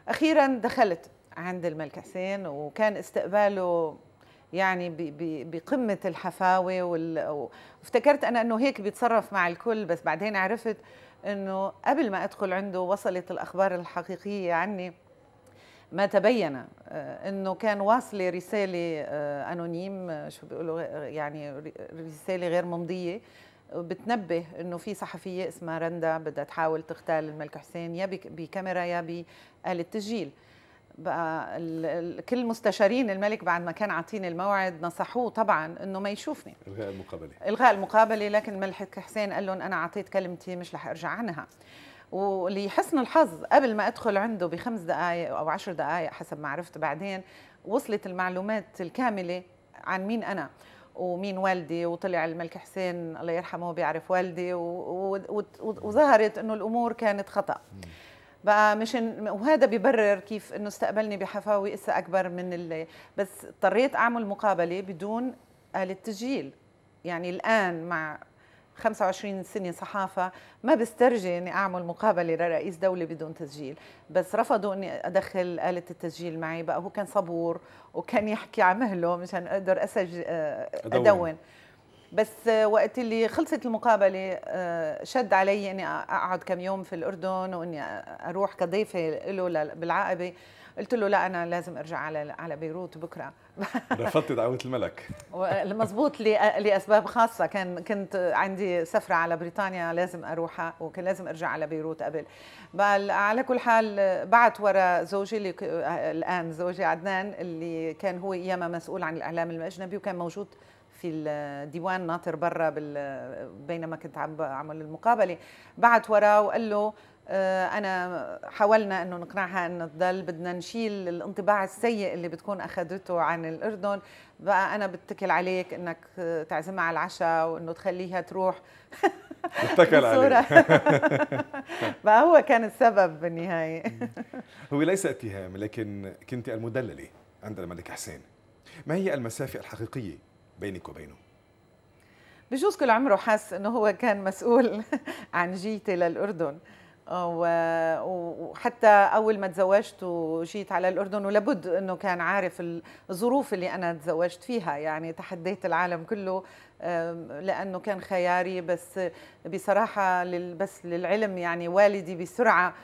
اخيرا دخلت عند الملك حسين وكان استقباله يعني بقمه الحفاوه وافتكرت انا انه هيك بيتصرف مع الكل بس بعدين عرفت انه قبل ما ادخل عنده وصلت الاخبار الحقيقيه عني ما تبين آه، انه كان واصله رساله آه، انونيم آه، شو بيقولوا يعني رساله غير ممضيه بتنبه انه في صحفيه اسمها رندا بدها تحاول تغتال الملك حسين يا بكاميرا يا بآلة تسجيل بقى كل مستشارين الملك بعد ما كان عاطيني الموعد نصحوه طبعا انه ما يشوفني الغاء المقابله الغاء المقابله لكن الملك حسين قال لهم انا اعطيت كلمتي مش رح ارجع عنها ولحسن الحظ قبل ما ادخل عنده بخمس دقائق او عشر دقائق حسب ما عرفت بعدين وصلت المعلومات الكامله عن مين انا ومين والدي وطلع الملك حسين الله يرحمه بيعرف والدي وظهرت انه الامور كانت خطا م. بقى مش وهذا بيبرر كيف انه استقبلني بحفاوي اسا اكبر من اللي بس اضطريت اعمل مقابله بدون آلة تسجيل يعني الان مع 25 سنه صحافه ما بسترجي اني اعمل مقابله لرئيس دوله بدون تسجيل بس رفضوا اني ادخل اله التسجيل معي بقى هو كان صبور وكان يحكي مهله مشان اقدر اسجل آه، ادون, أدون. بس وقت اللي خلصت المقابله آه، شد علي اني اقعد كم يوم في الاردن واني اروح كضيفه له بالعقبه قلت له لا انا لازم ارجع على على بيروت بكره رفضت دعوه الملك مزبوط لاسباب خاصه كان كنت عندي سفره على بريطانيا لازم اروحها وكان لازم ارجع على بيروت قبل على كل حال بعت ورا زوجي اللي آه، الان زوجي عدنان اللي كان هو ايامها مسؤول عن الاعلام الاجنبي وكان موجود في الديوان ناطر برا بينما كنت عم بعمل المقابله بعت وراه وقال له آه، انا حاولنا انه نقنعها انه تضل بدنا نشيل الانطباع السيء اللي بتكون اخذته عن الاردن بقى انا بتكل عليك انك تعزمها على العشاء وانه تخليها تروح اتكل عليه بقى هو كان السبب بالنهايه هو ليس اتهام لكن كنت المدلله عند الملك حسين ما هي المسافه الحقيقيه بينك وبينه بجوز كل عمره حس انه هو كان مسؤول عن جيتي للاردن آه، وحتى اول ما تزوجت وجيت على الاردن ولابد انه كان عارف الظروف اللي انا تزوجت فيها يعني تحديت العالم كله لانه كان خياري بس بصراحه بس للعلم يعني والدي بسرعه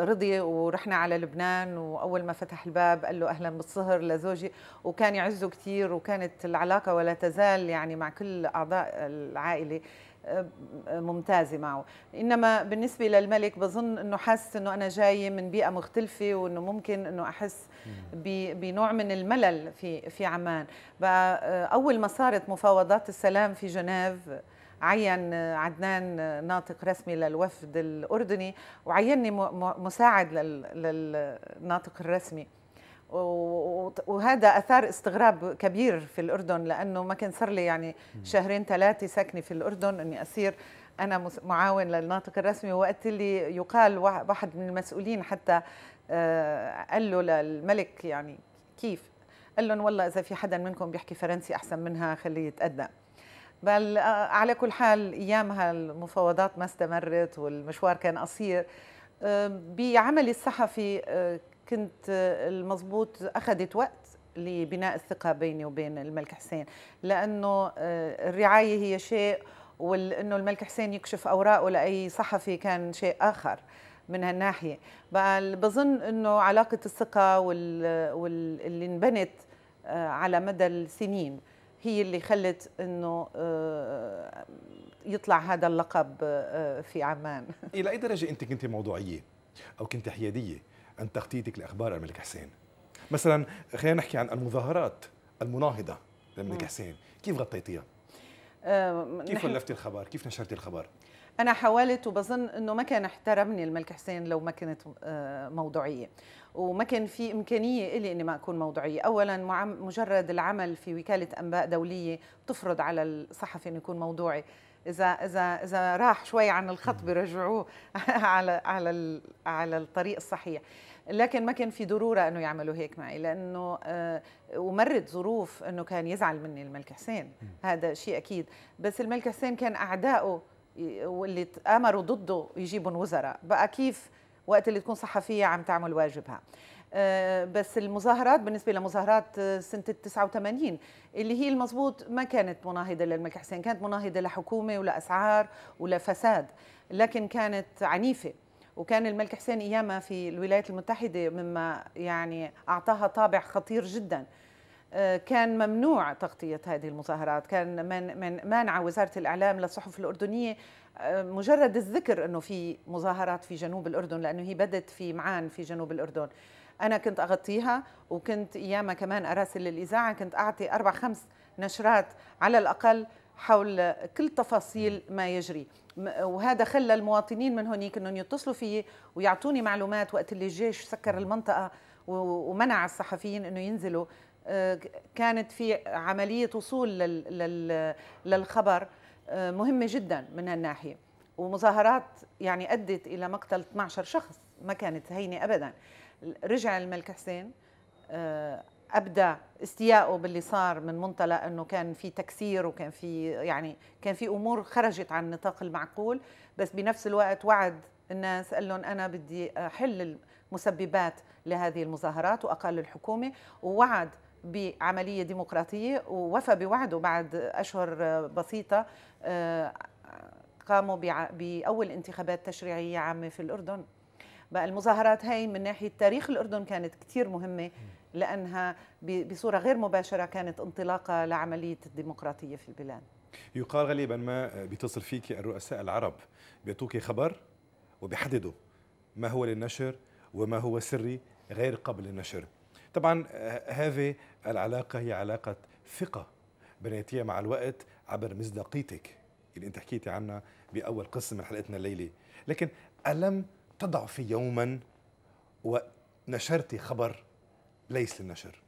رضي ورحنا على لبنان واول ما فتح الباب قال له اهلا بالصهر لزوجي وكان يعزه كثير وكانت العلاقه ولا تزال يعني مع كل اعضاء العائله آه، آه، ممتازه معه انما بالنسبه للملك بظن انه حاسس انه انا جايه من بيئه مختلفه وانه ممكن انه احس بنوع من الملل في في عمان بقى آه، اول ما صارت مفاوضات السلام في جنيف عين عدنان ناطق رسمي للوفد الأردني وعيني مساعد للناطق الرسمي وهذا اثار استغراب كبير في الاردن لانه ما كان صار لي يعني شهرين ثلاثه ساكنه في الاردن اني اصير انا معاون للناطق الرسمي وقت اللي يقال واحد من المسؤولين حتى آه، قال له للملك يعني كيف قال لهم والله اذا في حدا منكم بيحكي فرنسي احسن منها خليه يتقدم بل آه، على كل حال ايامها المفاوضات ما استمرت والمشوار كان قصير بعملي الصحفي آه، كنت آه، المضبوط اخذت وقت لبناء الثقه بيني وبين الملك حسين لانه الرعايه هي شيء وانه الملك حسين يكشف اوراقه لاي صحفي كان شيء اخر من هالناحيه بل بظن انه علاقه الثقه واللي انبنت على مدى السنين هي اللي خلت انه آه، يطلع هذا اللقب آه، في عمان الى اي درجه انت كنت موضوعيه او كنت حياديه عند تغطيتك لاخبار الملك حسين مثلا خلينا نحكي عن المظاهرات المناهضه للملك حسين كيف غطيتيها آه، كيف ولفتي الخبر كيف نشرتي الخبر انا حاولت وبظن انه ما كان احترمني الملك حسين لو ما كنت موضوعيه وما كان في امكانيه الي اني ما اكون موضوعيه، اولا مجرد العمل في وكاله انباء دوليه بتفرض على الصحفي انه يكون موضوعي، اذا اذا اذا راح شوي عن الخط بيرجعوه على على على الطريق الصحيح. لكن ما كان في ضروره انه يعملوا هيك معي لانه ومرت آه، ظروف انه كان يزعل مني الملك حسين هذا شيء اكيد بس الملك حسين كان اعدائه واللي امروا ضده يجيبهم وزراء بقى كيف وقت اللي تكون صحفيه عم تعمل واجبها آه، بس المظاهرات بالنسبه لمظاهرات سنه 89 اللي هي المضبوط ما كانت مناهضه للملك حسين كانت مناهضه لحكومه ولاسعار ولفساد لكن كانت عنيفه وكان الملك حسين ايامها في الولايات المتحده مما يعني اعطاها طابع خطير جدا آه، كان ممنوع تغطية هذه المظاهرات كان من منع مانعة وزارة الإعلام للصحف الأردنية مجرد الذكر انه في مظاهرات في جنوب الاردن لانه هي بدت في معان في جنوب الاردن انا كنت اغطيها وكنت ايامها كمان اراسل الاذاعه كنت اعطي اربع خمس نشرات على الاقل حول كل تفاصيل ما يجري وهذا خلى المواطنين من هنيك انهم يتصلوا في ويعطوني معلومات وقت اللي الجيش سكر المنطقه ومنع الصحفيين انه ينزلوا أه، كانت في عمليه وصول للخبر آه، مهمه جدا من هالناحيه ومظاهرات يعني ادت الى مقتل 12 شخص ما كانت هينه ابدا رجع الملك حسين آه، ابدى استيائه باللي صار من منطلق انه كان في تكسير وكان في يعني كان في امور خرجت عن نطاق المعقول بس بنفس الوقت وعد الناس قال لهم انا بدي احل المسببات لهذه المظاهرات واقل الحكومه ووعد بعملية ديمقراطية ووفى بوعده بعد أشهر بسيطة آه، قاموا بأول انتخابات تشريعية عامة في الأردن بقى المظاهرات هاي من ناحية تاريخ الأردن كانت كتير مهمة لأنها بصورة غير مباشرة كانت انطلاقة لعملية الديمقراطية في البلاد يقال غالبا ما بيتصل فيك الرؤساء العرب بيعطوك خبر وبيحددوا ما هو للنشر وما هو سري غير قبل النشر طبعا آه، هذه العلاقة هي علاقة ثقة بنيتيها مع الوقت عبر مصداقيتك اللي انت حكيتي عنها باول قسم من حلقتنا الليله لكن الم تضع في يوما ونشرتي خبر ليس للنشر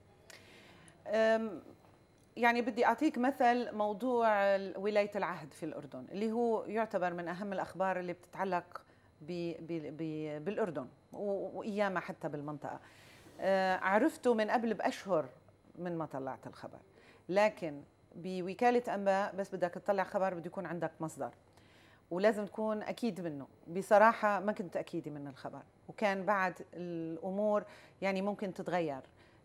يعني بدي أعطيك مثل موضوع ولاية العهد في الأردن اللي هو يعتبر من أهم الأخبار اللي بتتعلق بي بي بي بالأردن وإياما حتى بالمنطقة آه، عرفته من قبل بأشهر من ما طلعت الخبر لكن بوكالة أنباء بس بدك تطلع خبر بده يكون عندك مصدر ولازم تكون أكيد منه بصراحة ما كنت أكيدة من الخبر وكان بعد الأمور يعني ممكن تتغير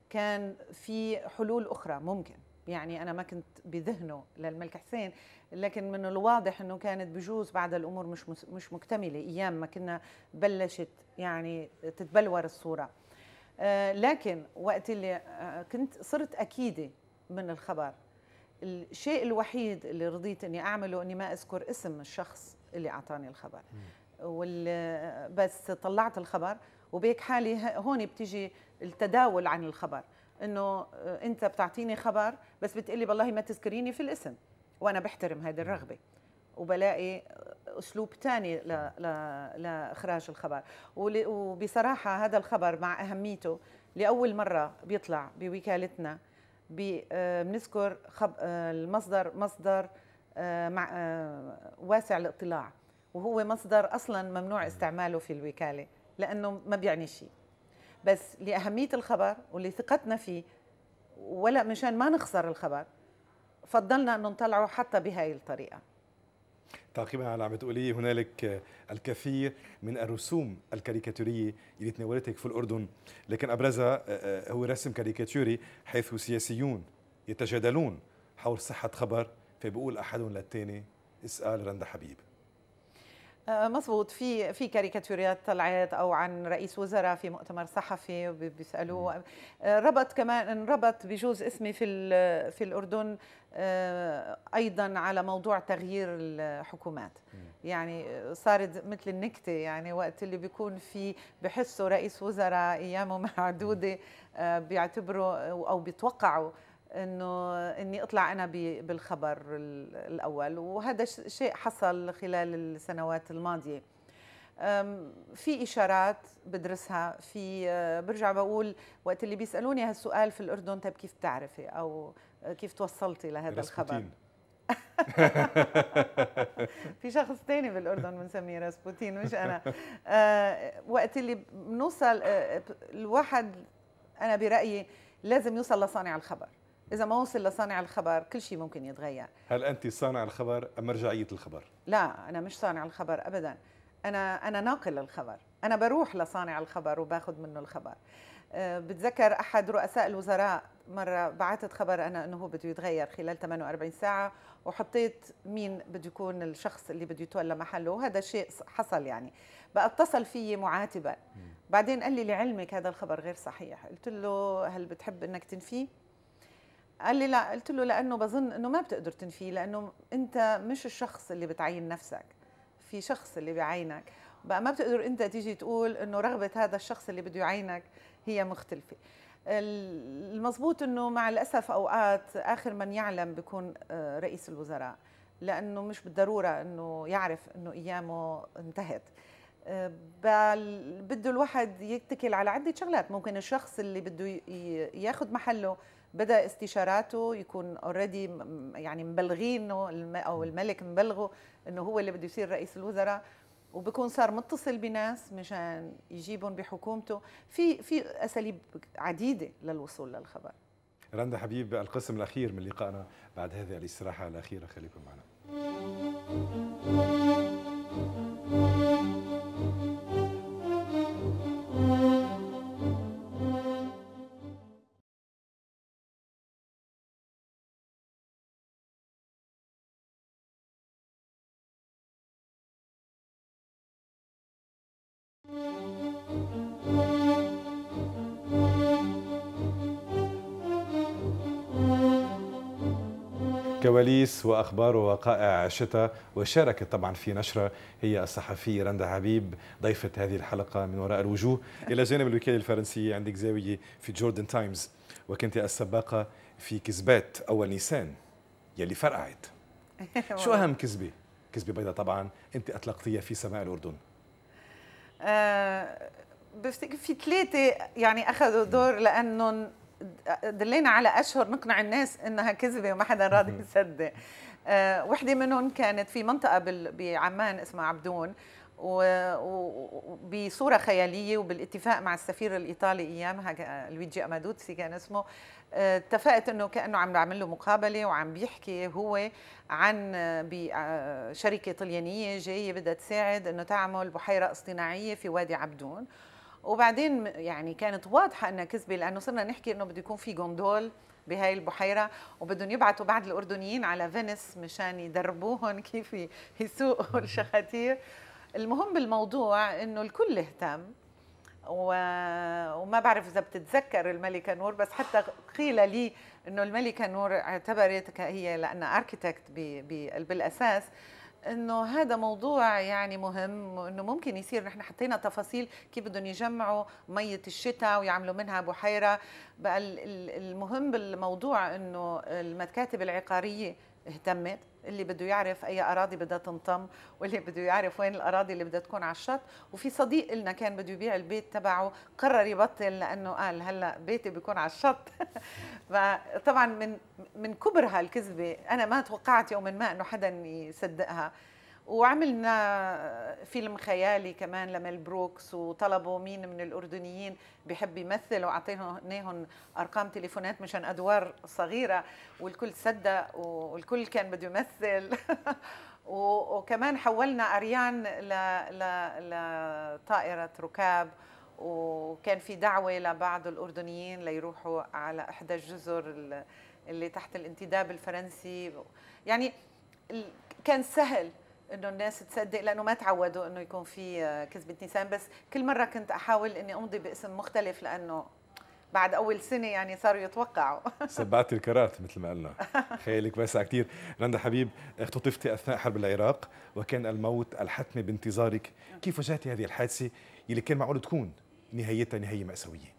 كان في حلول أخرى ممكن يعني أنا ما كنت بذهنه للملك حسين لكن من الواضح أنه كانت بجوز بعد الأمور مش مش مكتملة أيام ما كنا بلشت يعني تتبلور الصورة آه، لكن وقت اللي آه، كنت صرت أكيدة من الخبر الشيء الوحيد اللي رضيت اني اعمله اني ما اذكر اسم الشخص اللي اعطاني الخبر وال بس طلعت الخبر وبيك حالي هون بتيجي التداول عن الخبر انه آه، انت بتعطيني خبر بس بتقلي بالله ما تذكريني في الاسم وانا بحترم هذه الرغبه وبلاقي اسلوب ثاني لاخراج الخبر وبصراحه هذا الخبر مع اهميته لاول مره بيطلع بوكالتنا آه، بنذكر آه، المصدر مصدر آه، مع واسع الاطلاع وهو مصدر اصلا ممنوع استعماله في الوكاله لانه ما بيعني شيء بس لاهميه الخبر ولثقتنا فيه ولا مشان ما نخسر الخبر فضلنا انه نطلعه حتى بهاي الطريقه تعقيبا على عم تقولي هنالك آه، الكثير من الرسوم الكاريكاتوريه اللي تناولتك في الاردن لكن ابرزها آه، آه، هو رسم كاريكاتوري حيث سياسيون يتجادلون حول صحه خبر فبيقول احدهم للثاني اسال رندا حبيب آه، مضبوط في في كاريكاتوريات طلعت او عن رئيس وزراء في مؤتمر صحفي بيسالوه آه، ربط كمان انربط بجوز اسمي في في الاردن آه، ايضا على موضوع تغيير الحكومات يعني صارت مثل النكته يعني وقت اللي بيكون في بحسوا رئيس وزراء ايامه معدوده بيعتبروا او بيتوقعوا انه اني اطلع انا بالخبر الاول وهذا شيء حصل خلال السنوات الماضيه في اشارات بدرسها في برجع بقول وقت اللي بيسالوني هالسؤال في الاردن طيب كيف بتعرفي او كيف توصلتي لهذا الخبر في شخص تاني بالاردن بنسميه راسبوتين مش انا أه، وقت اللي بنوصل أه، الواحد انا برايي لازم يوصل لصانع الخبر اذا ما وصل لصانع الخبر كل شيء ممكن يتغير هل انت صانع الخبر ام مرجعيه الخبر لا انا مش صانع الخبر ابدا انا انا ناقل الخبر انا بروح لصانع الخبر وباخذ منه الخبر أه، بتذكر احد رؤساء الوزراء مره بعثت خبر انا انه هو بده يتغير خلال 48 ساعه وحطيت مين بده يكون الشخص اللي بده يتولى محله وهذا شيء حصل يعني بقى اتصل فيي معاتبا بعدين قال لي لعلمك هذا الخبر غير صحيح قلت له هل بتحب انك تنفيه قال لي لا قلت له لانه بظن انه ما بتقدر تنفيه لانه انت مش الشخص اللي بتعين نفسك في شخص اللي بعينك بقى ما بتقدر انت تيجي تقول انه رغبه هذا الشخص اللي بده يعينك هي مختلفه المضبوط انه مع الاسف اوقات اخر من يعلم بيكون آه، رئيس الوزراء لانه مش بالضروره انه يعرف انه ايامه انتهت آه، بل بده الواحد يتكل على عده شغلات ممكن الشخص اللي بده ياخذ محله بدا استشاراته يكون اوريدي يعني مبلغينه او الملك مبلغه انه هو اللي بده يصير رئيس الوزراء وبكون صار متصل بناس مشان يجيبهم بحكومته في في اساليب عديده للوصول للخبر رندا حبيب القسم الاخير من لقائنا بعد هذه الاستراحه الاخيره خليكم معنا الكواليس واخبار ووقائع الشتاء وشاركت طبعا في نشره هي الصحفيه رندا حبيب ضيفه هذه الحلقه من وراء الوجوه الى جانب الوكاله الفرنسيه عندك زاويه في جوردن تايمز وكنت السباقه في كذبات اول نيسان يلي فرقعت شو اهم كذبه؟ كذبه بيضاء طبعا انت اطلقتيها في سماء الاردن آه بفتكر في ثلاثه يعني اخذوا دور لانهم دلينا على اشهر نقنع الناس انها كذبه وما حدا راضي يصدق آه، وحده منهم كانت في منطقه بعمان اسمها عبدون وبصورة خيالية وبالاتفاق مع السفير الإيطالي أيامها لويجي أمادوتسي كان اسمه آه، اتفقت انه كانه عم بعمل له مقابله وعم بيحكي هو عن آه، شركه طليانيه جايه بدها تساعد انه تعمل بحيره اصطناعيه في وادي عبدون وبعدين يعني كانت واضحه انها كذبه لانه صرنا نحكي انه بده يكون في جندول بهاي البحيره وبدهم يبعثوا بعض الاردنيين على فينيس مشان يدربوهم كيف يسوقوا الشخاتير المهم بالموضوع انه الكل اهتم و... وما بعرف اذا بتتذكر الملكه نور بس حتى قيل لي انه الملكه نور اعتبرت هي لانها اركيتكت ب... ب... بالاساس انه هذا موضوع يعني مهم انه ممكن يصير نحن حطينا تفاصيل كيف بدهم يجمعوا ميه الشتاء ويعملوا منها بحيره بقى المهم بالموضوع انه المكاتب العقاريه اهتمت اللي بده يعرف اي اراضي بدها تنطم واللي بده يعرف وين الاراضي اللي بدها تكون على الشط وفي صديق لنا كان بده يبيع البيت تبعه قرر يبطل لانه قال هلا بيتي بيكون على الشط فطبعا من من كبر هالكذبه انا ما توقعت يوما ما انه حدا يصدقها وعملنا فيلم خيالي كمان لميل بروكس وطلبوا مين من الاردنيين بحب يمثل واعطيناهم ارقام تليفونات مشان ادوار صغيره والكل صدق والكل كان بده يمثل وكمان حولنا اريان لطائره ركاب وكان في دعوه لبعض الاردنيين ليروحوا على احدى الجزر اللي تحت الانتداب الفرنسي يعني كان سهل انه الناس تصدق لانه ما تعودوا انه يكون في آه، كذبه نيسان بس كل مره كنت احاول اني امضي باسم مختلف لانه بعد اول سنه يعني صاروا يتوقعوا سبعت الكرات مثل ما قلنا خيالك واسع كثير رندا حبيب اختطفتي اثناء حرب العراق وكان الموت الحتمي بانتظارك نعم. كيف واجهتي هذه الحادثه اللي كان معقول تكون نهايتها نهايه ماساويه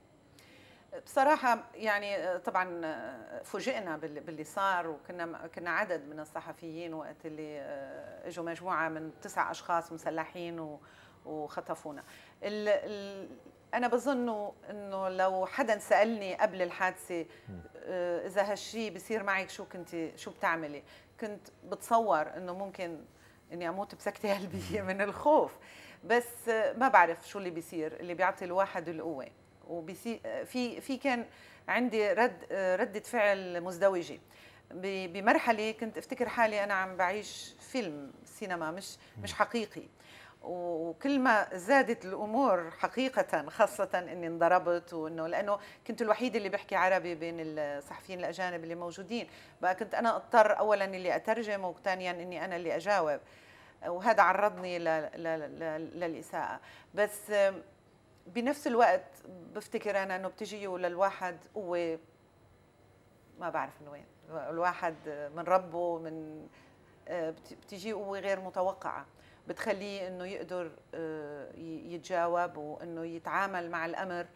بصراحة يعني آه، طبعا آه، فوجئنا باللي صار وكنا كنا عدد من الصحفيين وقت اللي آه، اجوا مجموعة من تسع أشخاص مسلحين وخطفونا ال ال أنا بظن إنه لو حدا سألني قبل الحادثة إذا هالشيء بصير معك شو كنت شو بتعملي كنت بتصور إنه ممكن إني أموت بسكتة قلبية من الخوف بس ما بعرف شو اللي بيصير اللي بيعطي الواحد القوة وبيصير في في كان عندي رد رده فعل مزدوجه بمرحله كنت افتكر حالي انا عم بعيش فيلم سينما مش مش حقيقي وكل ما زادت الامور حقيقه خاصه اني انضربت وانه لانه كنت الوحيده اللي بحكي عربي بين الصحفيين الاجانب اللي موجودين بقى كنت انا اضطر اولا اللي اترجم وثانيا اني انا اللي اجاوب وهذا عرضني للاساءه بس بنفس الوقت بفتكر انا انه بتجيوا للواحد قوه ما بعرف من وين الواحد من ربه من آه، بتجي قوه غير متوقعه بتخليه انه يقدر آه، يتجاوب وانه يتعامل مع الامر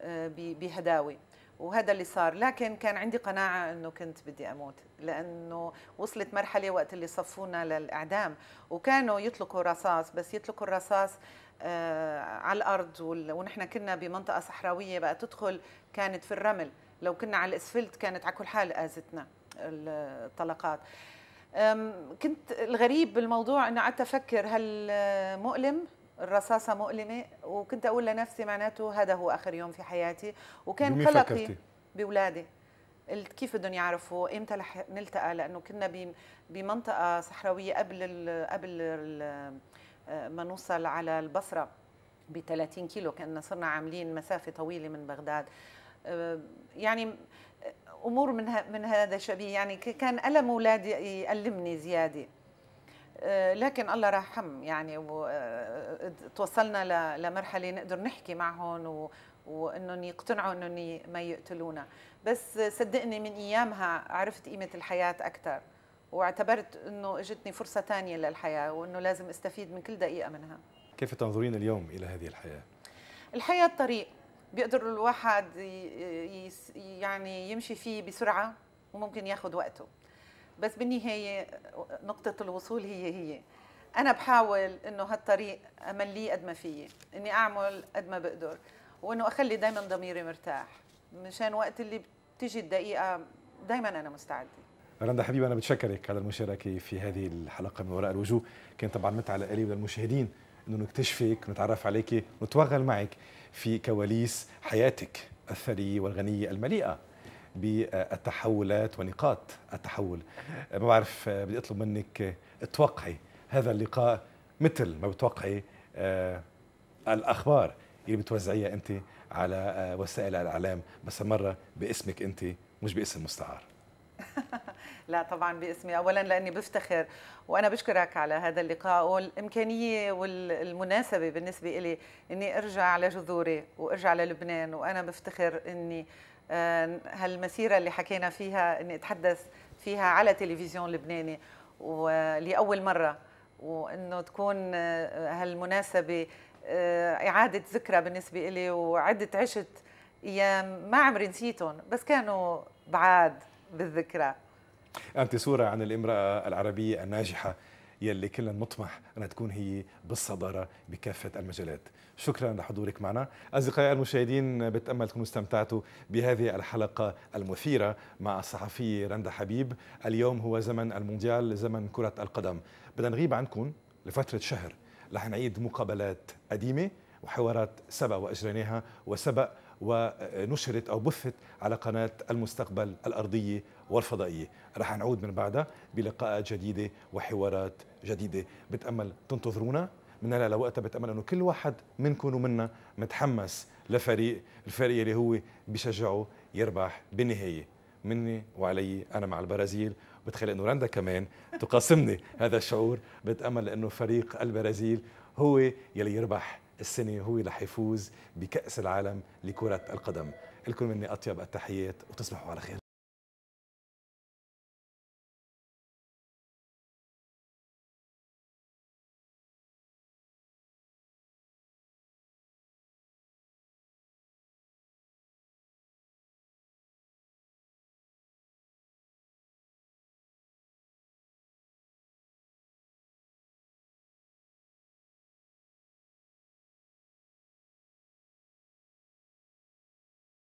آه، بهداوه وهذا اللي صار لكن كان عندي قناعة أنه كنت بدي أموت لأنه وصلت مرحلة وقت اللي صفونا للإعدام وكانوا يطلقوا رصاص بس يطلقوا الرصاص آه، على الارض ونحن كنا بمنطقه صحراويه بقى تدخل كانت في الرمل لو كنا على الاسفلت كانت على كل حال اذتنا الطلقات كنت الغريب بالموضوع انه قعدت افكر هل مؤلم الرصاصة مؤلمة وكنت أقول لنفسي معناته هذا هو آخر يوم في حياتي وكان قلقي بأولادي قلت كيف بدهم يعرفوا امتى رح نلتقى لانه كنا بمنطقه صحراويه قبل الـ قبل ال ما نوصل على البصرة ب 30 كيلو كأننا صرنا عاملين مسافة طويلة من بغداد أه، يعني امور من من هذا شبيه يعني كان الم اولادي يألمني زياده أه، لكن الله رحم يعني أه، توصلنا لمرحله نقدر نحكي معهم وانهم يقتنعوا انهم ما يقتلونا بس صدقني من ايامها عرفت قيمه الحياه اكثر واعتبرت انه اجتني فرصه ثانيه للحياه وانه لازم استفيد من كل دقيقه منها كيف تنظرين اليوم الى هذه الحياه الحياه طريق بيقدر الواحد يعني يمشي فيه بسرعه وممكن ياخذ وقته بس بالنهايه نقطه الوصول هي هي انا بحاول انه هالطريق امليه قد ما فيي اني اعمل قد ما بقدر وانه اخلي دائما ضميري مرتاح مشان وقت اللي بتيجي الدقيقه دائما انا مستعده رندا حبيبي انا بتشكرك على المشاركه في هذه الحلقه من وراء الوجوه كان طبعا متعه لالي وللمشاهدين انه نكتشفك ونتعرف عليك ونتوغل معك في كواليس حياتك الثريه والغنيه المليئه بالتحولات ونقاط التحول ما بعرف بدي اطلب منك توقعي هذا اللقاء مثل ما بتوقعي آه، الاخبار اللي بتوزعيها انت على آه، وسائل الاعلام بس مره باسمك انت مش باسم مستعار لا طبعا باسمي اولا لاني بفتخر وانا بشكرك على هذا اللقاء والامكانيه والمناسبه بالنسبه لي اني ارجع على جذوري وارجع للبنان وانا بفتخر اني آه، هالمسيره اللي حكينا فيها اني اتحدث فيها على تلفزيون لبناني ولاول مره وانه تكون آه، هالمناسبه آه، اعاده ذكرى بالنسبه لي وعدت عشت ايام ما عمري نسيتهم بس كانوا بعاد بالذكرى أنت صورة عن الامرأة العربية الناجحة يلي كلنا نطمح أن تكون هي بالصدارة بكافة المجالات شكرا لحضورك معنا أصدقائي المشاهدين بتأمل تكونوا استمتعتوا بهذه الحلقة المثيرة مع الصحفية رندا حبيب اليوم هو زمن المونديال زمن كرة القدم بدنا نغيب عنكم لفترة شهر رح نعيد مقابلات قديمة وحوارات سبق وأجريناها وسبق ونشرت أو بثت على قناة المستقبل الأرضية والفضائية رح نعود من بعدها بلقاءات جديدة وحوارات جديدة بتأمل تنتظرونا من هلا لوقتها بتأمل أنه كل واحد منكم ومنا متحمس لفريق الفريق اللي هو بشجعه يربح بالنهاية مني وعلي أنا مع البرازيل بتخيل أنه رندا كمان تقاسمني هذا الشعور بتأمل أنه فريق البرازيل هو يلي يربح السنة هو رح يفوز بكأس العالم لكرة القدم لكم مني أطيب التحيات وتصبحوا على خير